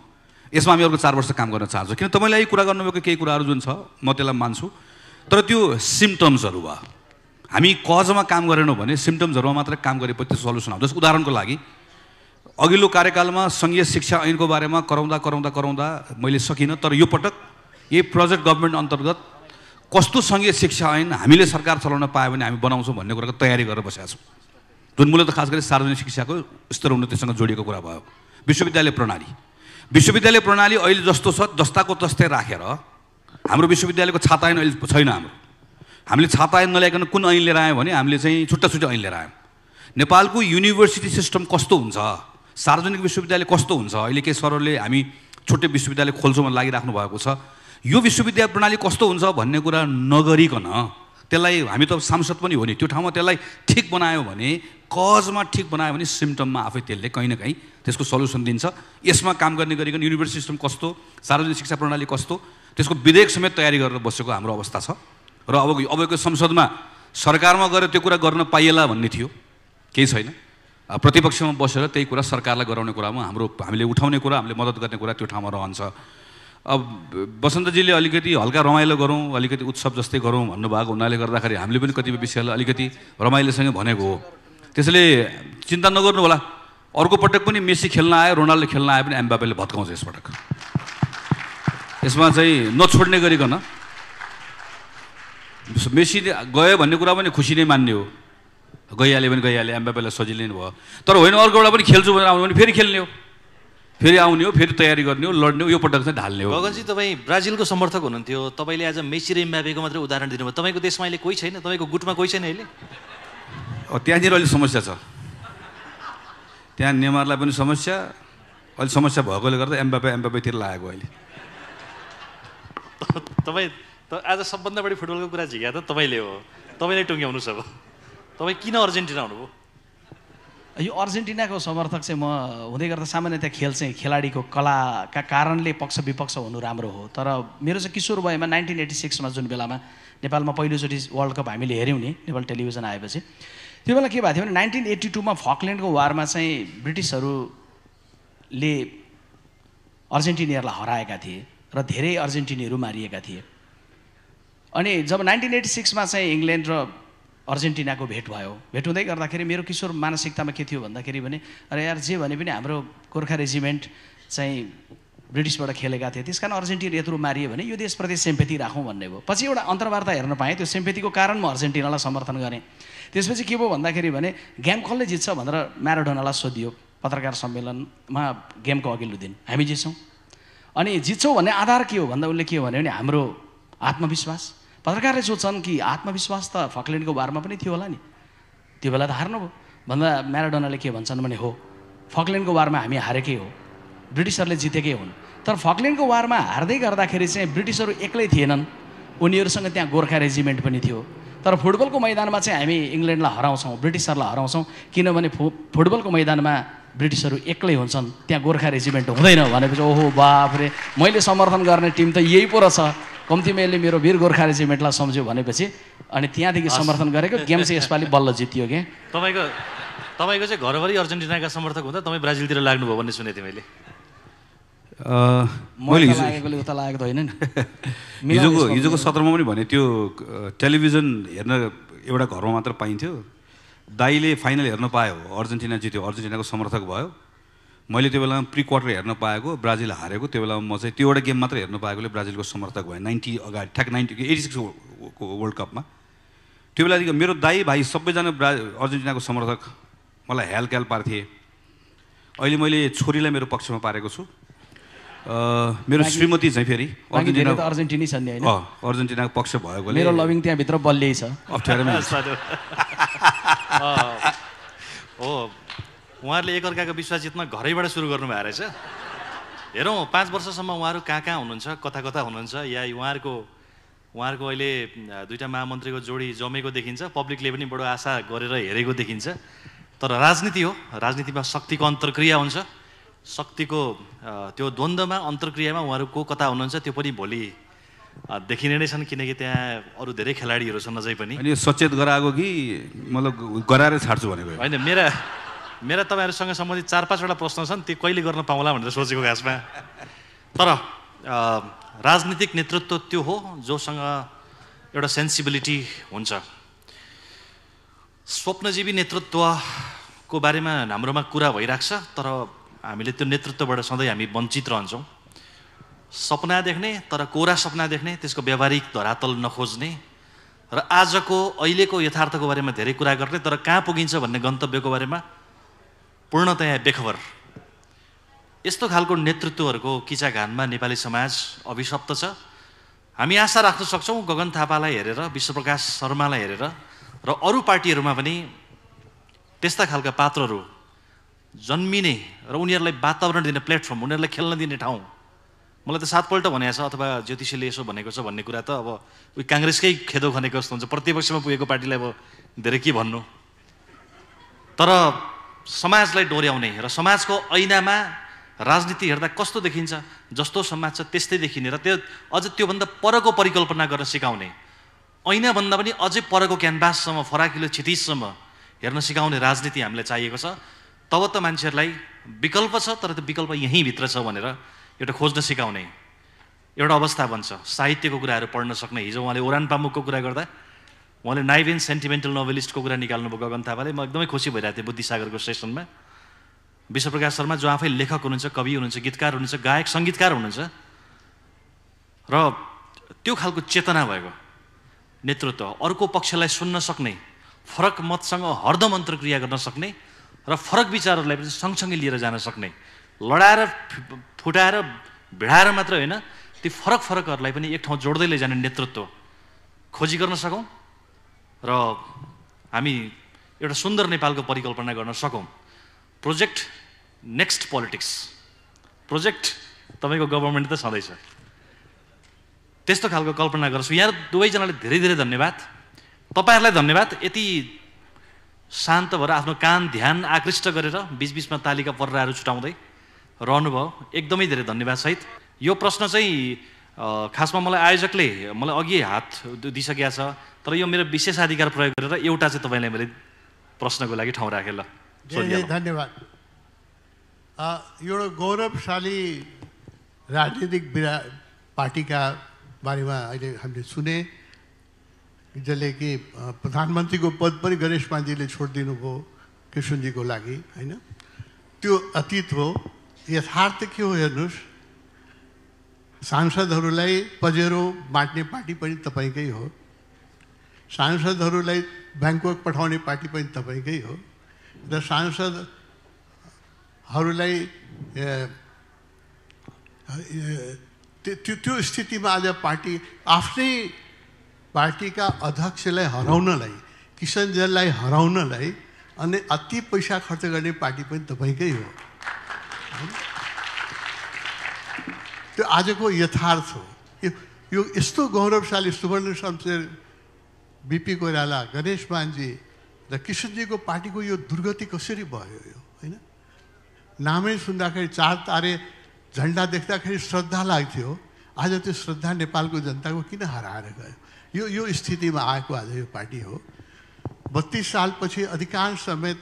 यसमा हामी अर्को चार वर्ष काम गर्न चाहन्छौँ किन तपाईँले कुरा गर्नुभएको केही कुराहरू जुन छ म त्यसलाई मान्छु तर त्यो सिम्टम्सहरू भयो हामी कजमा काम गरेनौँ भने सिम्टम्सहरूमा मात्रै काम गरेपछि त्यो सल्युसन आउँछ उदाहरणको लागि अघिल्लो कार्यकालमा सङ्घीय शिक्षा ऐनको बारेमा कराउँदा कराउँदा कराउँदा मैले सकिनँ तर यो पटक यही प्रोजेक्ट गभर्मेन्ट अन्तर्गत कस्तो सङ्घीय शिक्षा ऐन हामीले सरकार चलाउन पायो भने हामी बनाउँछौँ भन्ने कुराको तयारी गरेर बसेका छौँ जुन मूलत खास गरी सार्वजनिक शिक्षाको स्तर उन्नतिसँग जोडिएको कुरा भयो विश्वविद्यालय प्रणाली विश्वविद्यालय प्रणाली अहिले जस्तो छ जस्ताको तस्तै राखेर हाम्रो विश्वविद्यालयको छातायन अहिले छैन हाम्रो हामीले छातायन नल्याइकन कुन ऐन लिएर आयौँ भने हामीले चाहिँ छुट्टा छुट्टै ऐन लिएर आयौँ नेपालको युनिभर्सिटी सिस्टम कस्तो हुन्छ सार्वजनिक विश्वविद्यालय कस्तो हुन्छ अहिले के सरहरूले हामी छुट्टै विश्वविद्यालय खोल्छौँ भनेर लागिराख्नु भएको छ यो विश्वविद्यालय प्रणाली कस्तो हुन्छ भन्ने कुरा नगरिकन त्यसलाई हामी त सांसद पनि हो नि त्यो ठाउँमा त्यसलाई ठिक बनायो भने कजमा ठिक बनायो भने सिम्टममा आफै त्यसले कहीँ न कहीँ त्यसको सल्युसन दिन्छ यसमा काम गर्ने गरिकन युनिभर्सिटी सिस्टम कस्तो सार्वजनिक शिक्षा प्रणाली कस्तो त्यसको विधेयक समेत तयारी गरेर बसेको हाम्रो अवस्था छ र अब अबको संसदमा सरकारमा गएर त्यो कुरा गर्न पाइएला भन्ने थियो केही छैन प्रतिपक्षमा बसेर त्यही कुरा सरकारलाई गराउने कुरामा हाम्रो हामीले उठाउने कुरा हामीले मद्दत गर्ने कुरा त्यो ठाउँमा रहन्छ अब बसन्तजीले अलिकति हल्का रमाइलो गरौँ अलिकति उत्सव जस्तै गरौँ भन्नुभएको हुनाले गर्दाखेरि हामीले पनि कतिपय विषयलाई अलिकति रमाइलोसँगै भनेको हो त्यसैले चिन्ता नगर्नु होला अर्को पटक पनि मेसी खेल्न आयो रोनाल्डो खेल्न आयो भने एम्बाबेले भत्काउँछ यसपटक यसमा चाहिँ नछोड्ने गरिकन मेसी गयो भन्ने कुरा पनि खुसी नै मान्ने हो गइहाल्यो भने गइहाल्यो एम्बाबेलाई सजिलो नै भयो तर होइन अर्को अर्कोबाट पनि खेल्छु भनेर आउनु भने फेरि खेल्ने हो फेरि आउने हो फेरि तयारी गर्ने हो लड्ने हो यो पटक चाहिँ ढाल्ने हो गगनजी तपाईँ ब्राजिलको समर्थक हुनुहुन्थ्यो तपाईँले आज मेसी र एम्बाबेको मात्रै उदाहरण दिनुभयो तपाईँको देशमा अहिले कोही छैन तपाईँको गुटमा कोही छैन अहिले Oh, त्यहाँनिर अलिक समस्या छ त्यहाँ नेमारलाई पनि समस्या अलिक समस्या भएकोले गर्दा एम्बापे एम्बापेतिर लागेको अहिले तपाईँ त आज सबभन्दा बढी फुटबलको कुरा झिका त तपाईँले हो तपाईँले टुङ्ग्याउनु अब तपाईँ किन अर्जेन्टिना हुनुभयो यो अर्जेन्टिनाको समर्थक चाहिँ म हुँदै गर्दा सामान्यतया खेल चाहिँ खेलाडीको कलाका कारणले पक्ष विपक्ष हुनु राम्रो हो तर मेरो चाहिँ किशोर भएमा नाइन्टिन एटी सिक्समा जुन बेलामा नेपालमा पहिलोचोटि वर्ल्ड कप हामीले हेऱ्यौँ नि नेपाल टेलिभिजन आएपछि त्यो बेला के भएको थियो भने नाइन्टिन एट्टी टूमा फकल्यान्डको वारमा चाहिँ ब्रिटिसहरूले अर्जेन्टिनियरलाई हराएका थिए र धेरै अर्जेन्टिनीहरू मारिएका थिए अनि जब नाइन्टिन एट्टी सिक्समा चाहिँ इङ्ल्यान्ड र अर्जेन्टिनाको भेट भयो भेट हुँदै गर्दाखेरि मेरो किशोर मानसिकतामा के थियो भन्दाखेरि भने अरे यार जे भने पनि हाम्रो गोर्खा रेजिमेन्ट चाहिँ ब्रिटिसबाट खेलेका थिए त्यस कारण अर्जेन्टिन यत्रो मारियो भने यो देशप्रति प्रति राखौँ भन्ने भयो पछि एउटा अन्तर्वार्ता हेर्न पाएँ त्यो सेम्पेतीको कारण म अर्जेन्टिनालाई समर्थन गरेँ त्यसपछि के भयो भन्दाखेरि भने गेम कसले जित्छ भनेर म्याराडोनालाई सोधियो पत्रकार सम्मेलनमा गेमको अघिल्लो दिन हामी जित्छौँ अनि जित्छौँ भन्ने आधार के हो भन्दा उसले के भन्यो भने हाम्रो आत्मविश्वास पत्रकारले सोध्छन् कि आत्मविश्वास त फकल्यान्डको बारमा पनि थियो होला नि त्यो बेला त हार्नुभयो भन्दा म्याराडोनाले के भन्छन् भने हो फकल्यान्डको बारमा हामी हारेकै हो ब्रिटिसहरूले जितेकै हुन् तर फकल्यान्डको वारमा हार्दै गर्दाखेरि चाहिँ ब्रिटिसहरू एक्लै थिएनन् उनीहरूसँग त्यहाँ गोर्खा रेजिमेन्ट पनि थियो तर फुटबलको मैदानमा चाहिँ हामी इङ्ल्यान्डलाई हराउँछौँ ब्रिटिसहरूलाई हराउँछौँ किनभने फु फुटबलको मैदानमा ब्रिटिसहरू एक्लै हुन्छन् त्यहाँ गोर्खा रेजिमेन्ट हुँदैन भनेपछि ओहो बाफरे मैले समर्थन गर्ने टिम त यही पो रहेछ कम्तीमा यसले मेरो वीर गोर्खा रेजिमेन्टलाई सम्झ्यो भनेपछि अनि त्यहाँदेखि समर्थन गरेको गेम चाहिँ यसपालि बल्ल जित्यो क्या तपाईँको तपाईँको चाहिँ घरभरि अर्जेन्टिनाका समर्थक हुँदा तपाईँ ब्राजिलतिर लाग्नुभयो भन्ने सुनेको थिएँ मैले मैले लागेको हिजोको हिजोको सत्रमा पनि भने त्यो टेलिभिजन हेर्न एउटा घरमा मात्र पाइन्थ्यो दाईले फाइनल हेर्न पायो अर्जेन्टिना जित्यो अर्जेन्टिनाको समर्थक भयो मैले त्यो बेलामा प्रि क्वार्टर हेर्न पाएको ब्राजिल हारेको त्यो बेलामा म चाहिँ त्यो एउटा गेम मात्र हेर्न पाएकोले ब्राजिलको समर्थक भयो नाइन्टी अगाडि ठ्याक नाइन्टी एटी सिक्सको वर्ल्ड कपमा त्यो बेलादेखि मेरो दाई भाइ सबैजना ब्रा अर्जेन्टिनाको समर्थक मलाई हेल्प पार्थे अहिले मैले छोरीलाई मेरो पक्षमा पारेको छु मेरो श्रीमती चाहिँ फेरि अर्जेन्टिनी नि अर्जेन्टिनाको पक्ष भएको मेरो लभिङ त्यहाँभित्र बलियै छ हो उहाँहरूले एकअर्काको विश्वास जित्न घरैबाट सुरु गर्नुभएको रहेछ हेरौँ पाँच वर्षसम्म उहाँहरू कहाँ कहाँ हुनुहुन्छ कता कता हुनुहुन्छ या उहाँहरूको उहाँहरूको अहिले दुईवटा महामन्त्रीको जोडी जमेको देखिन्छ पब्लिकले पनि बडो आशा गरेर हेरेको देखिन्छ तर राजनीति हो राजनीतिमा शक्तिको अन्तर्क्रिया हुन्छ शक्तिको त्यो द्वन्द्वमा अन्तर्क्रियामा उहाँहरूको कता हुनुहुन्छ त्यो पनि भोलि देखिने नै छन् किनकि त्यहाँ अरू धेरै खेलाडीहरू छन् अझै पनि अनि सचेत गराएको कि मतलब गराएर छाड्छु भनेको होइन मेरा मेरा तपाईँहरूसँग सम्बन्धित चार पाँचवटा प्रश्न छन् त्यो कहिले गर्न पाउँला भनेर सोचेको खासमा तर राजनीतिक नेतृत्व त्यो हो जोसँग एउटा सेन्सिबिलिटी हुन्छ स्वप्नजीवी नेतृत्वको बारेमा हाम्रोमा कुरा भइरहेको छ तर हामीले त्यो नेतृत्वबाट सधैँ हामी वञ्चित रहन्छौँ सपना देख्ने तर कोरा सपना देख्ने त्यसको व्यावहारिक धरातल नखोज्ने र आजको अहिलेको यथार्थको बारेमा धेरै कुरा गर्ने तर कहाँ पुगिन्छ भन्ने गन्तव्यको बारेमा पूर्णतया बेखबर यस्तो खालको नेतृत्वहरूको किचाघानमा नेपाली समाज अभिशप्त छ हामी आशा राख्न सक्छौँ गगन थापालाई हेरेर विश्वप्रकाश शर्मालाई हेरेर र अरू पार्टीहरूमा पनि त्यस्ता खालका पात्रहरू जन्मिने र उनीहरूलाई वातावरण दिने प्लेटफर्म उनीहरूलाई खेल्न दिने ठाउँ मलाई त सातपल्ट भनेको छ अथवा ज्योतिषीले यसो भनेको छ भन्ने कुरा त अब उयो काङ्ग्रेसकै खेदो खनेको जस्तो हुन्छ प्रतिपक्षमा पुगेको पार्टीलाई अब धेरै के भन्नु तर समाजलाई डोर्याउने र समाजको ऐनामा राजनीति हेर्दा कस्तो देखिन्छ जस्तो समाज छ त्यस्तै देखिने र त्यो अझ त्योभन्दा परको परिकल्पना गर्न सिकाउने ऐनाभन्दा पनि अझै परको क्यानभाससम्म फराकिलो क्षतिसम्म हेर्न सिकाउने राजनीति हामीलाई चाहिएको छ तब त मान्छेहरूलाई विकल्प छ तर त्यो विकल्प यहीँभित्र छ भनेर एउटा खोज्न सिकाउने एउटा अवस्था बन्छ साहित्यको कुराहरू पढ्न सक्ने हिजो उहाँले ओरान पामुकको कुरा गर्दा उहाँले नाइभेन सेन्टिमेन्टल नोभेलिस्टको कुरा निकाल्नुभयो गगन थापाले म एकदमै खुसी भइरहेको थिएँ बुद्धिसागरको सेसनमा विश्वप्रकाश शर्मा जो आफै लेखक हुनुहुन्छ कवि हुनुहुन्छ गीतकार हुनुहुन्छ गायक सङ्गीतकार हुनुहुन्छ र त्यो खालको चेतना भएको नेतृत्व अर्को पक्षलाई सुन्न सक्ने फरक मतसँग हर्दम अन्तर्क्रिया गर्न सक्ने र फरक विचारहरूलाई पनि सँगसँगै लिएर जान सक्ने लडाएर फुटाएर भिडाएर मात्र होइन ती फरक फरकहरूलाई पनि एक ठाउँ जोड्दै लैजाने नेतृत्व खोजी गर्न सकौँ र हामी एउटा सुन्दर नेपालको परिकल्पना गर्न सकौँ प्रोजेक्ट नेक्स्ट पोलिटिक्स प्रोजेक्ट तपाईँको गभर्मेन्ट त छँदैछ त्यस्तो खालको कल्पना गर्छु यहाँ दुवैजनालाई धेरै धेरै धन्यवाद तपाईँहरूलाई धन्यवाद यति शान्त भएर आफ्नो कान ध्यान आकृष्ट गरेर बिचबिचमा तालिका पर्राहरू छुटाउँदै रहनुभयो एकदमै धेरै धन्यवाद सहित यो प्रश्न चाहिँ खासमा मलाई आयोजकले मलाई अघि हात दिइसकेको छ तर यो मेरो विशेषाधिकार प्रयोग गरेर एउटा चाहिँ तपाईँलाई मैले प्रश्नको लागि ठाउँ राखेँ ल धन्यवाद एउटा गौरवशाली राजनीतिक बिरा पार्टीका बारेमा अहिले हामीले सुने जसले कि प्रधानमन्त्रीको पद पनि गणेश पाण्डेले छोडिदिनु भयो कृष्णजीको लागि होइन त्यो अतीत हो यथार्थ के हो हेर्नुहोस् सांसदहरूलाई पजेरो बाँट्ने पार्टी पनि तपाईँकै हो सांसदहरूलाई ब्याङ्कक पठाउने पार्टी पनि तपाईँकै हो र सांसदहरूलाई त्यो त्यो स्थितिमा आज पार्टी आफ्नै पार्टीका अध्यक्षलाई हराउनलाई किसनजनलाई हराउनलाई अनि अति पैसा खर्च गर्ने पार्टी पनि तपाईँकै हो त्यो आजको यथार्थ हो यो यस्तो गौरवशाली सुवर्ण शमशेर बिपी कोइराला गणेश मानजी र किशनजीको पार्टीको यो दुर्गति कसरी भयो यो होइन नामै सुन्दाखेरि चार तारे झन्डा देख्दाखेरि श्रद्धा लाग्थ्यो आज त्यो श्रद्धा नेपालको जनताको किन हराएर गयो यो यो में आएको आज ये पार्टी हो बत्तीस साल पीछे अधिकांश समय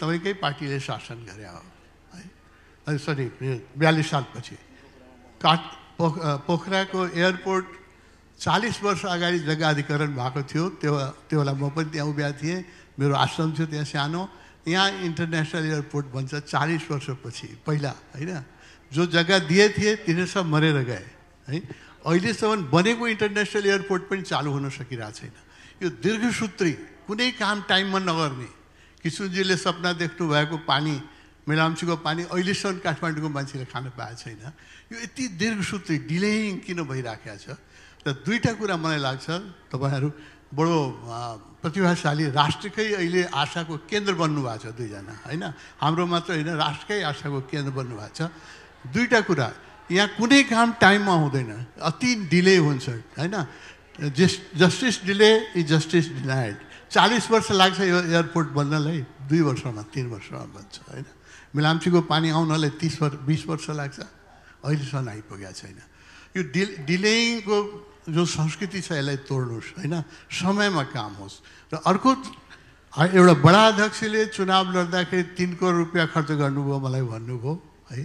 पार्टी ने शासन कर हो बयालीस साल पीछे काट पोखरा को एयरपोर्ट चालीस वर्ष अगड़ी जगह अधिकरण भाग त्यो बेला मैं पनि त्यहाँ उभिएको आश्रम थे त्यहाँ सानो यहाँ इंटरनेशनल एयरपोर्ट चालीस वर्ष पीछे पैला है जो जगह दिए थे तिनीहरू सब मरेर गए है अहिलेसम्म बनेको इन्टरनेसनल एयरपोर्ट पनि चालु हुन सकिरहेको छैन यो दीर्घसूत्री कुनै काम टाइममा नगर्ने किशुनजीले सपना देख्नु भएको पानी मेलाम्चीको पानी अहिलेसम्म काठमाडौँको मान्छेले खान पाएको छैन यो यति दीर्घसूत्री डिलेइङ किन भइराखेको छ र दुईवटा कुरा मलाई लाग्छ तपाईँहरू बडो प्रतिभाशाली राष्ट्रकै अहिले आशाको केन्द्र बन्नुभएको छ दुईजना होइन हाम्रो मात्र होइन राष्ट्रकै आशाको केन्द्र बन्नुभएको छ दुईवटा कुरा यहाँ कुनै काम टाइममा हुँदैन अति डिले हुन्छ होइन जस justice delay is justice denied चालिस वर्ष लाग्छ यो एयरपोर्ट बन्नलाई दुई वर्षमा तिन वर्षमा बन्छ होइन मिलाम्चीको पानी आउनलाई तिस वर्ष बिस वर्ष लाग्छ अहिलेसम्म आइपुगेको छैन यो डि डिलेइङको जो संस्कृति छ यसलाई तोड्नुहोस् होइन समयमा काम होस् र अर्को एउटा बडा अध्यक्षले चुनाव लड्दाखेरि तिन करोड रुपियाँ खर्च गर्नुभयो मलाई भन्नुभयो है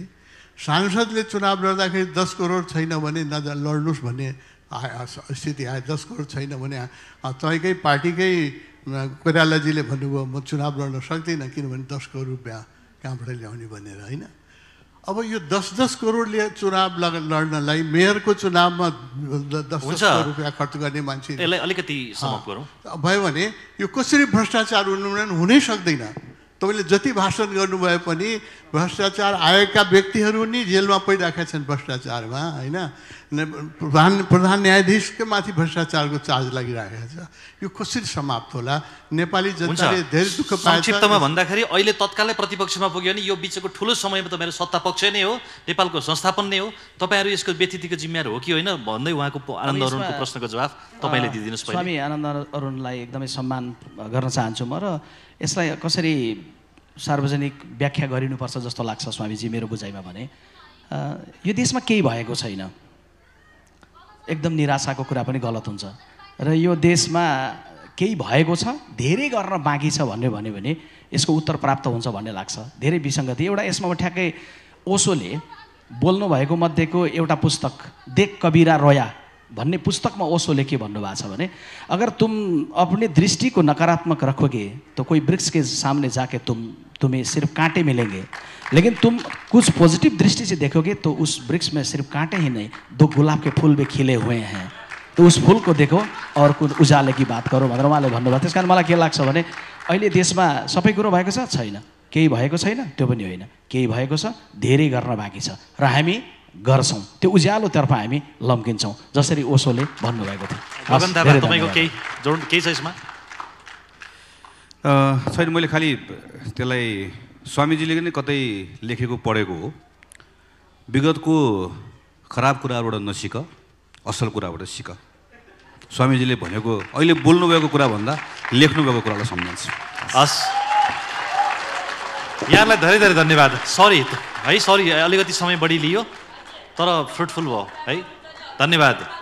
सांसदले चुनाव लड्दाखेरि दस करोड छैन भने न लड्नुहोस् भन्ने स्थिति आयो दस करोड छैन भने तपाईँकै पार्टीकै कोइरालाजीले भन्नुभयो म चुनाव लड्न सक्दिनँ किनभने दस करोड रुपियाँ कहाँबाट ल्याउने भनेर होइन अब यो दस दस करोडले चुनाव लग लड्नलाई मेयरको चुनावमा दस दस करोड रुपियाँ खर्च गर्ने मान्छे अलिकति भयो भने यो कसरी भ्रष्टाचार उन्मूलन हुनै सक्दैन तपाईँले जति भाषण गर्नुभयो पनि भ्रष्टाचार आएका व्यक्तिहरू नि जेलमा परिरहेका छन् भ्रष्टाचारमा होइन प्रधान प्रधान न्यायाधीशकै माथि भ्रष्टाचारको चार्ज लागिरहेको छ यो कसरी समाप्त होला नेपाली जनताले धेरै दुःख संक्षिप्तमा भन्दाखेरि अहिले तत्कालै प्रतिपक्षमा पुग्यो भने यो बिचको ठुलो समयमा तपाईँहरू सत्ता पक्ष नै हो नेपालको संस्थापन नै हो तपाईँहरू यसको व्यतिथिको जिम्मेवार हो कि होइन भन्दै उहाँको आनन्द अरुणको प्रश्नको जवाब तपाईँले दिइदिनुहोस् स्वामी आनन्द अरुणलाई एकदमै सम्मान गर्न चाहन्छु म र यसलाई कसरी सार्वजनिक व्याख्या गरिनुपर्छ जस्तो लाग्छ स्वामीजी मेरो बुझाइमा भने यो देशमा केही भएको छैन एकदम निराशाको कुरा पनि गलत हुन्छ र यो देशमा केही भएको छ धेरै गर्न बाँकी छ भन्ने भन्यो भने यसको उत्तर प्राप्त हुन्छ भन्ने लाग्छ धेरै विसङ्गति एउटा यसमा म ठ्याक्कै ओसोले बोल्नु भएको मध्येको एउटा पुस्तक देख कबिरा रोया भन्ने पुस्तकमा ओसोले के भन्नुभएको छ भने अगर तुम अपने दृष्टिको नकारात्मक रखोगे त कोही वृक्ष के सामने जाके तुम तुम्हें सिर्फ कांटे मिलेंगे लेकिन तुम कुछ पॉजिटिव दृष्टि से देखोगे तो उस वृक्ष में सिर्फ कांटे ही नहीं दो गुलाब के फूल भी खिले हुए हैं तो उस फूल को देखो और कुन उजाले की बात करो भनेर उहाँले भन्नुभयो त्यस कारण मलाई के लाग्छ भने अहिले देशमा सबै कुरो भएको छ छैन केही भएको छैन त्यो पनि होइन केही भएको छ धेरै गर्न बाँकी छ र हामी गर्छौँ त्यो उज्यालोतर्फ हामी लम्किन्छौँ जसरी ओसोले भन्नुभएको थियो छैन मैले खालि त्यसलाई स्वामीजीले नै कतै लेखेको पढेको हो विगतको खराब कुराबाट नसिक असल कुराबाट सिक स्वामीजीले भनेको अहिले बोल्नुभएको कुराभन्दा लेख्नुभएको कुरालाई सम्झन्छु हस् यहाँलाई धेरै धेरै धन्यवाद सरी है सरी अलिकति समय बढी लियो तर फ्रुटफुल भयो है धन्यवाद